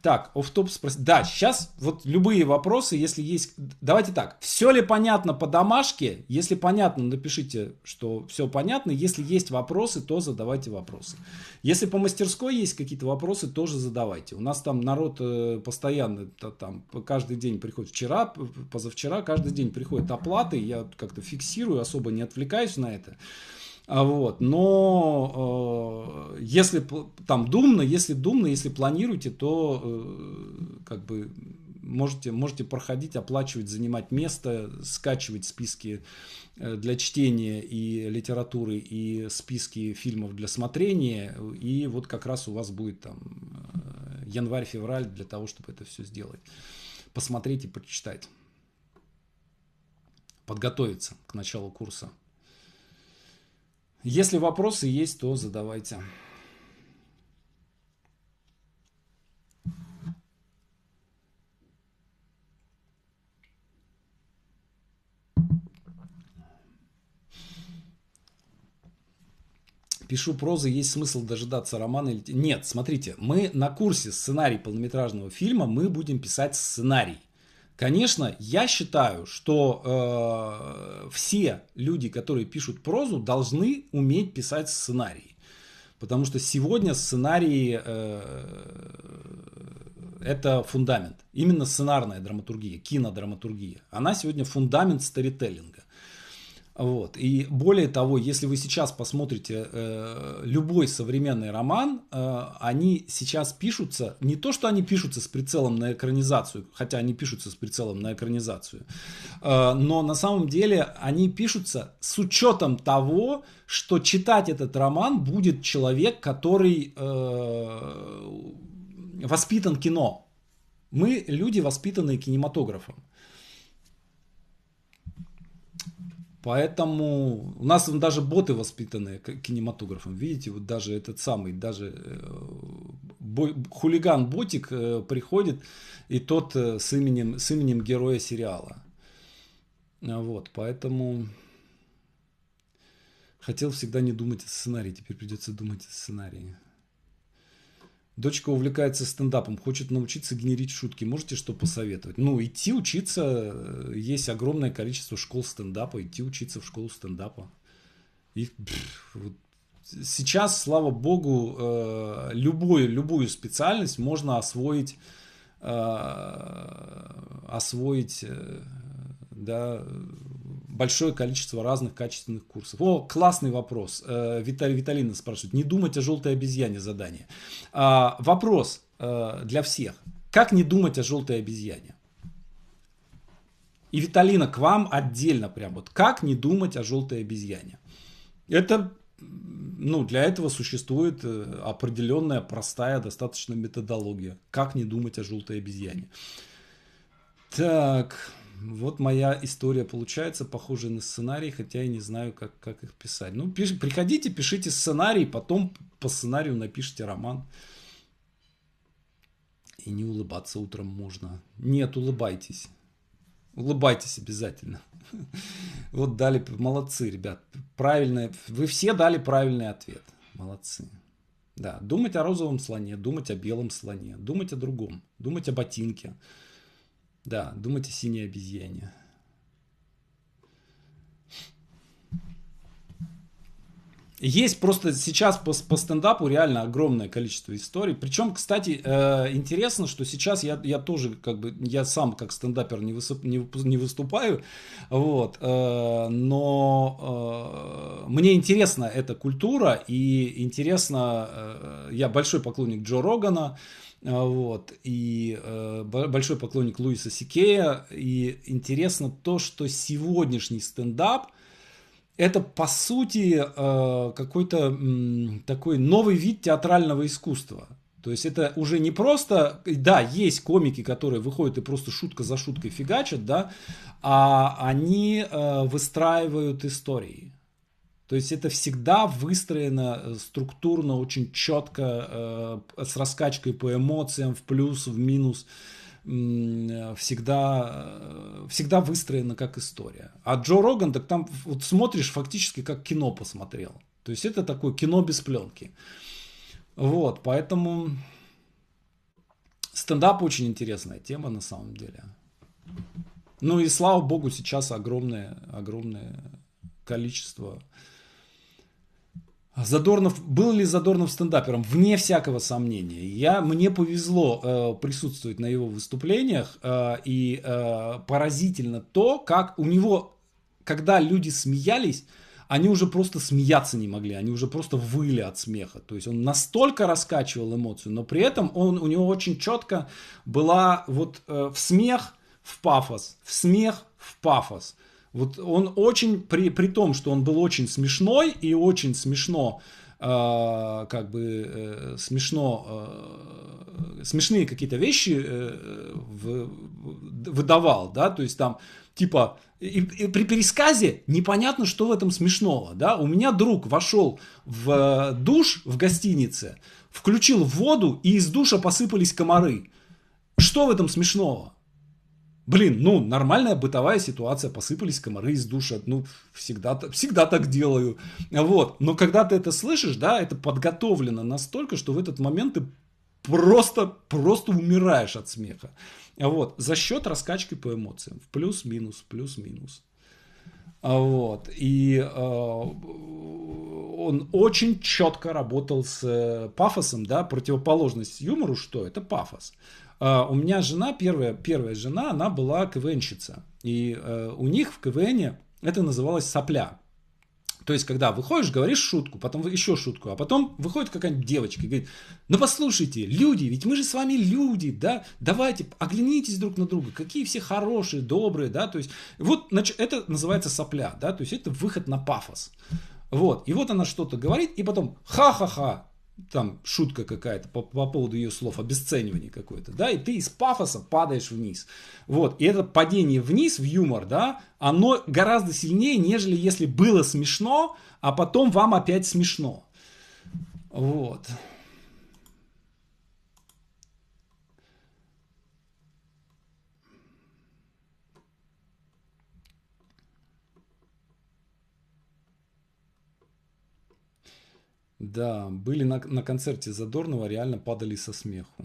Speaker 1: Так, офтоп спросил. Да, сейчас вот любые вопросы, если есть... Давайте так. Все ли понятно по домашке? Если понятно, напишите, что все понятно. Если есть вопросы, то задавайте вопросы. Если по мастерской есть какие-то вопросы, тоже задавайте. У нас там народ э, постоянно, там каждый день приходит вчера, позавчера, каждый день приходит оплаты. Я как-то фиксирую, особо не отвлекаюсь на это. А вот. Но э, если там думно, если думно, если планируете, то э, как бы можете, можете проходить, оплачивать, занимать место, скачивать списки э, для чтения и литературы, и списки фильмов для смотрения. И вот как раз у вас будет там э, январь-февраль для того, чтобы это все сделать. Посмотреть и прочитать. Подготовиться к началу курса. Если вопросы есть, то задавайте. пишу прозы, есть смысл дожидаться романа или... Нет, смотрите, мы на курсе сценарий полнометражного фильма, мы будем писать сценарий. Конечно, я считаю, что э, все люди, которые пишут прозу, должны уметь писать сценарии. Потому что сегодня сценарии э, это фундамент. Именно сценарная драматургия, кинодраматургия. Она сегодня фундамент старителлинга. Вот. И более того, если вы сейчас посмотрите э, любой современный роман, э, они сейчас пишутся, не то, что они пишутся с прицелом на экранизацию, хотя они пишутся с прицелом на экранизацию, э, но на самом деле они пишутся с учетом того, что читать этот роман будет человек, который э, воспитан кино. Мы люди, воспитанные кинематографом. Поэтому у нас даже боты воспитаны кинематографом. Видите, вот даже этот самый, даже э, хулиган-ботик э, приходит, и тот э, с именем, с именем героя сериала. Вот, поэтому хотел всегда не думать о сценарии, теперь придется думать о сценарии. Дочка увлекается стендапом, хочет научиться генерить шутки. Можете что посоветовать? Ну, идти учиться. Э, есть огромное количество школ стендапа. Идти учиться в школу стендапа. Их вот. сейчас, слава богу, э, любую любую специальность можно освоить, э, освоить, да, большое количество разных качественных курсов. О, классный вопрос. Э, Виталий Виталина спрашивает. Не думать о желтой обезьяне задание. А, вопрос э, для всех. Как не думать о желтой обезьяне? И Виталина к вам отдельно прям вот. Как не думать о желтой обезьяне? Это ну, для этого существует э, определенная простая достаточно методология. Как не думать о желтой обезьяне? Так, вот моя история получается, похожая на сценарий, хотя я не знаю, как, как их писать. Ну, пиш, приходите, пишите сценарий, потом по сценарию напишите роман. И не улыбаться утром можно. Нет, улыбайтесь. Улыбайтесь обязательно. [LAUGHS] Вот дали, молодцы, ребят. Правильное, вы все дали правильный ответ. Молодцы. Да, думать о розовом слоне, думать о белом слоне, думать о другом, думать о ботинке. Да, думайте синей обезьяне. Есть просто сейчас по, по стендапу реально огромное количество историй. Причем, кстати, э, интересно, что сейчас я, я тоже как бы, я сам как стендапер не, высып, не, не выступаю, вот, э, но э, мне интересна эта культура и интересно, э, я большой поклонник Джо Рогана, э, а, вот. И э, большой поклонник Луиса Сикея. И интересно то, что сегодняшний стендап это по сути э, какой-то м, такой новый вид театрального искусства. То есть это уже не просто, да, есть комики, которые выходят и просто шутка за шуткой фигачат, да, а они э, выстраивают истории. То есть это всегда выстроено э, структурно, очень четко, э, с раскачкой по эмоциям, в плюс, в минус. Э, всегда, всегда выстроено как история. А Джо Роган, так там вот смотришь фактически как кино посмотрел. То есть это такое кино без пленки. Вот, поэтому стендап очень интересная тема на самом деле. Ну и слава богу, сейчас огромное, огромное количество Задорнов, был ли Задорнов стендапером? Вне всякого сомнения. Я, мне повезло э, присутствовать на его выступлениях, э, и э, поразительно то, как у него, когда люди смеялись, они уже просто смеяться не могли, они уже просто выли от смеха. То есть он настолько раскачивал эмоцию, но при этом он, у него очень четко была вот э, в смех, в пафос, в смех, в пафос. Вот он очень, при, при том, что он был очень смешной и очень смешно, э, как бы э, смешно, э, смешные какие-то вещи э, в, выдавал, да, то есть там типа и, и при пересказе непонятно, что в этом смешного, да. У меня друг вошел в э, душ в гостинице, включил воду и из душа посыпались комары. Что в этом смешного? Блин, ну, нормальная бытовая ситуация, посыпались комары из душа, ну, всегда, всегда так делаю. Вот, но когда ты это слышишь, да, это подготовлено настолько, что в этот момент ты просто, просто умираешь от смеха. Вот, за счет раскачки по эмоциям, в плюс-минус, плюс-минус. А вот. И э, он очень четко работал с пафосом, да, противоположность юмору, что это пафос. А, у меня жена, первая, первая жена, она была КВНщица. И э, у них в КВНе это называлось сопля. То есть, когда выходишь, говоришь шутку, потом еще шутку, а потом выходит какая-нибудь девочка и говорит, ну послушайте, люди, ведь мы же с вами люди, да, давайте, оглянитесь друг на друга, какие все хорошие, добрые, да, то есть, вот это называется сопля, да, то есть, это выход на пафос. Вот, и вот она что-то говорит, и потом ха-ха-ха, там шутка какая-то по, по поводу ее слов, обесценивание какое-то, да, и ты из пафоса падаешь вниз. Вот, и это падение вниз в юмор, да, оно гораздо сильнее, нежели если было смешно, а потом вам опять смешно. Вот. Да, были на, на концерте Задорнова, реально падали со смеху.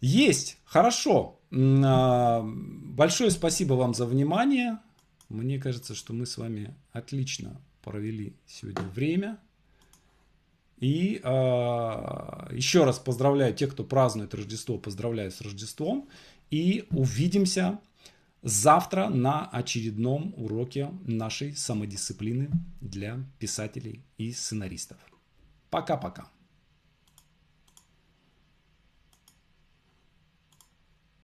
Speaker 1: Есть, хорошо. А, большое спасибо вам за внимание. Мне кажется, что мы с вами отлично провели сегодня время. И э, еще раз поздравляю тех, кто празднует Рождество, поздравляю с Рождеством. И увидимся завтра на очередном уроке нашей самодисциплины для писателей и сценаристов. Пока-пока.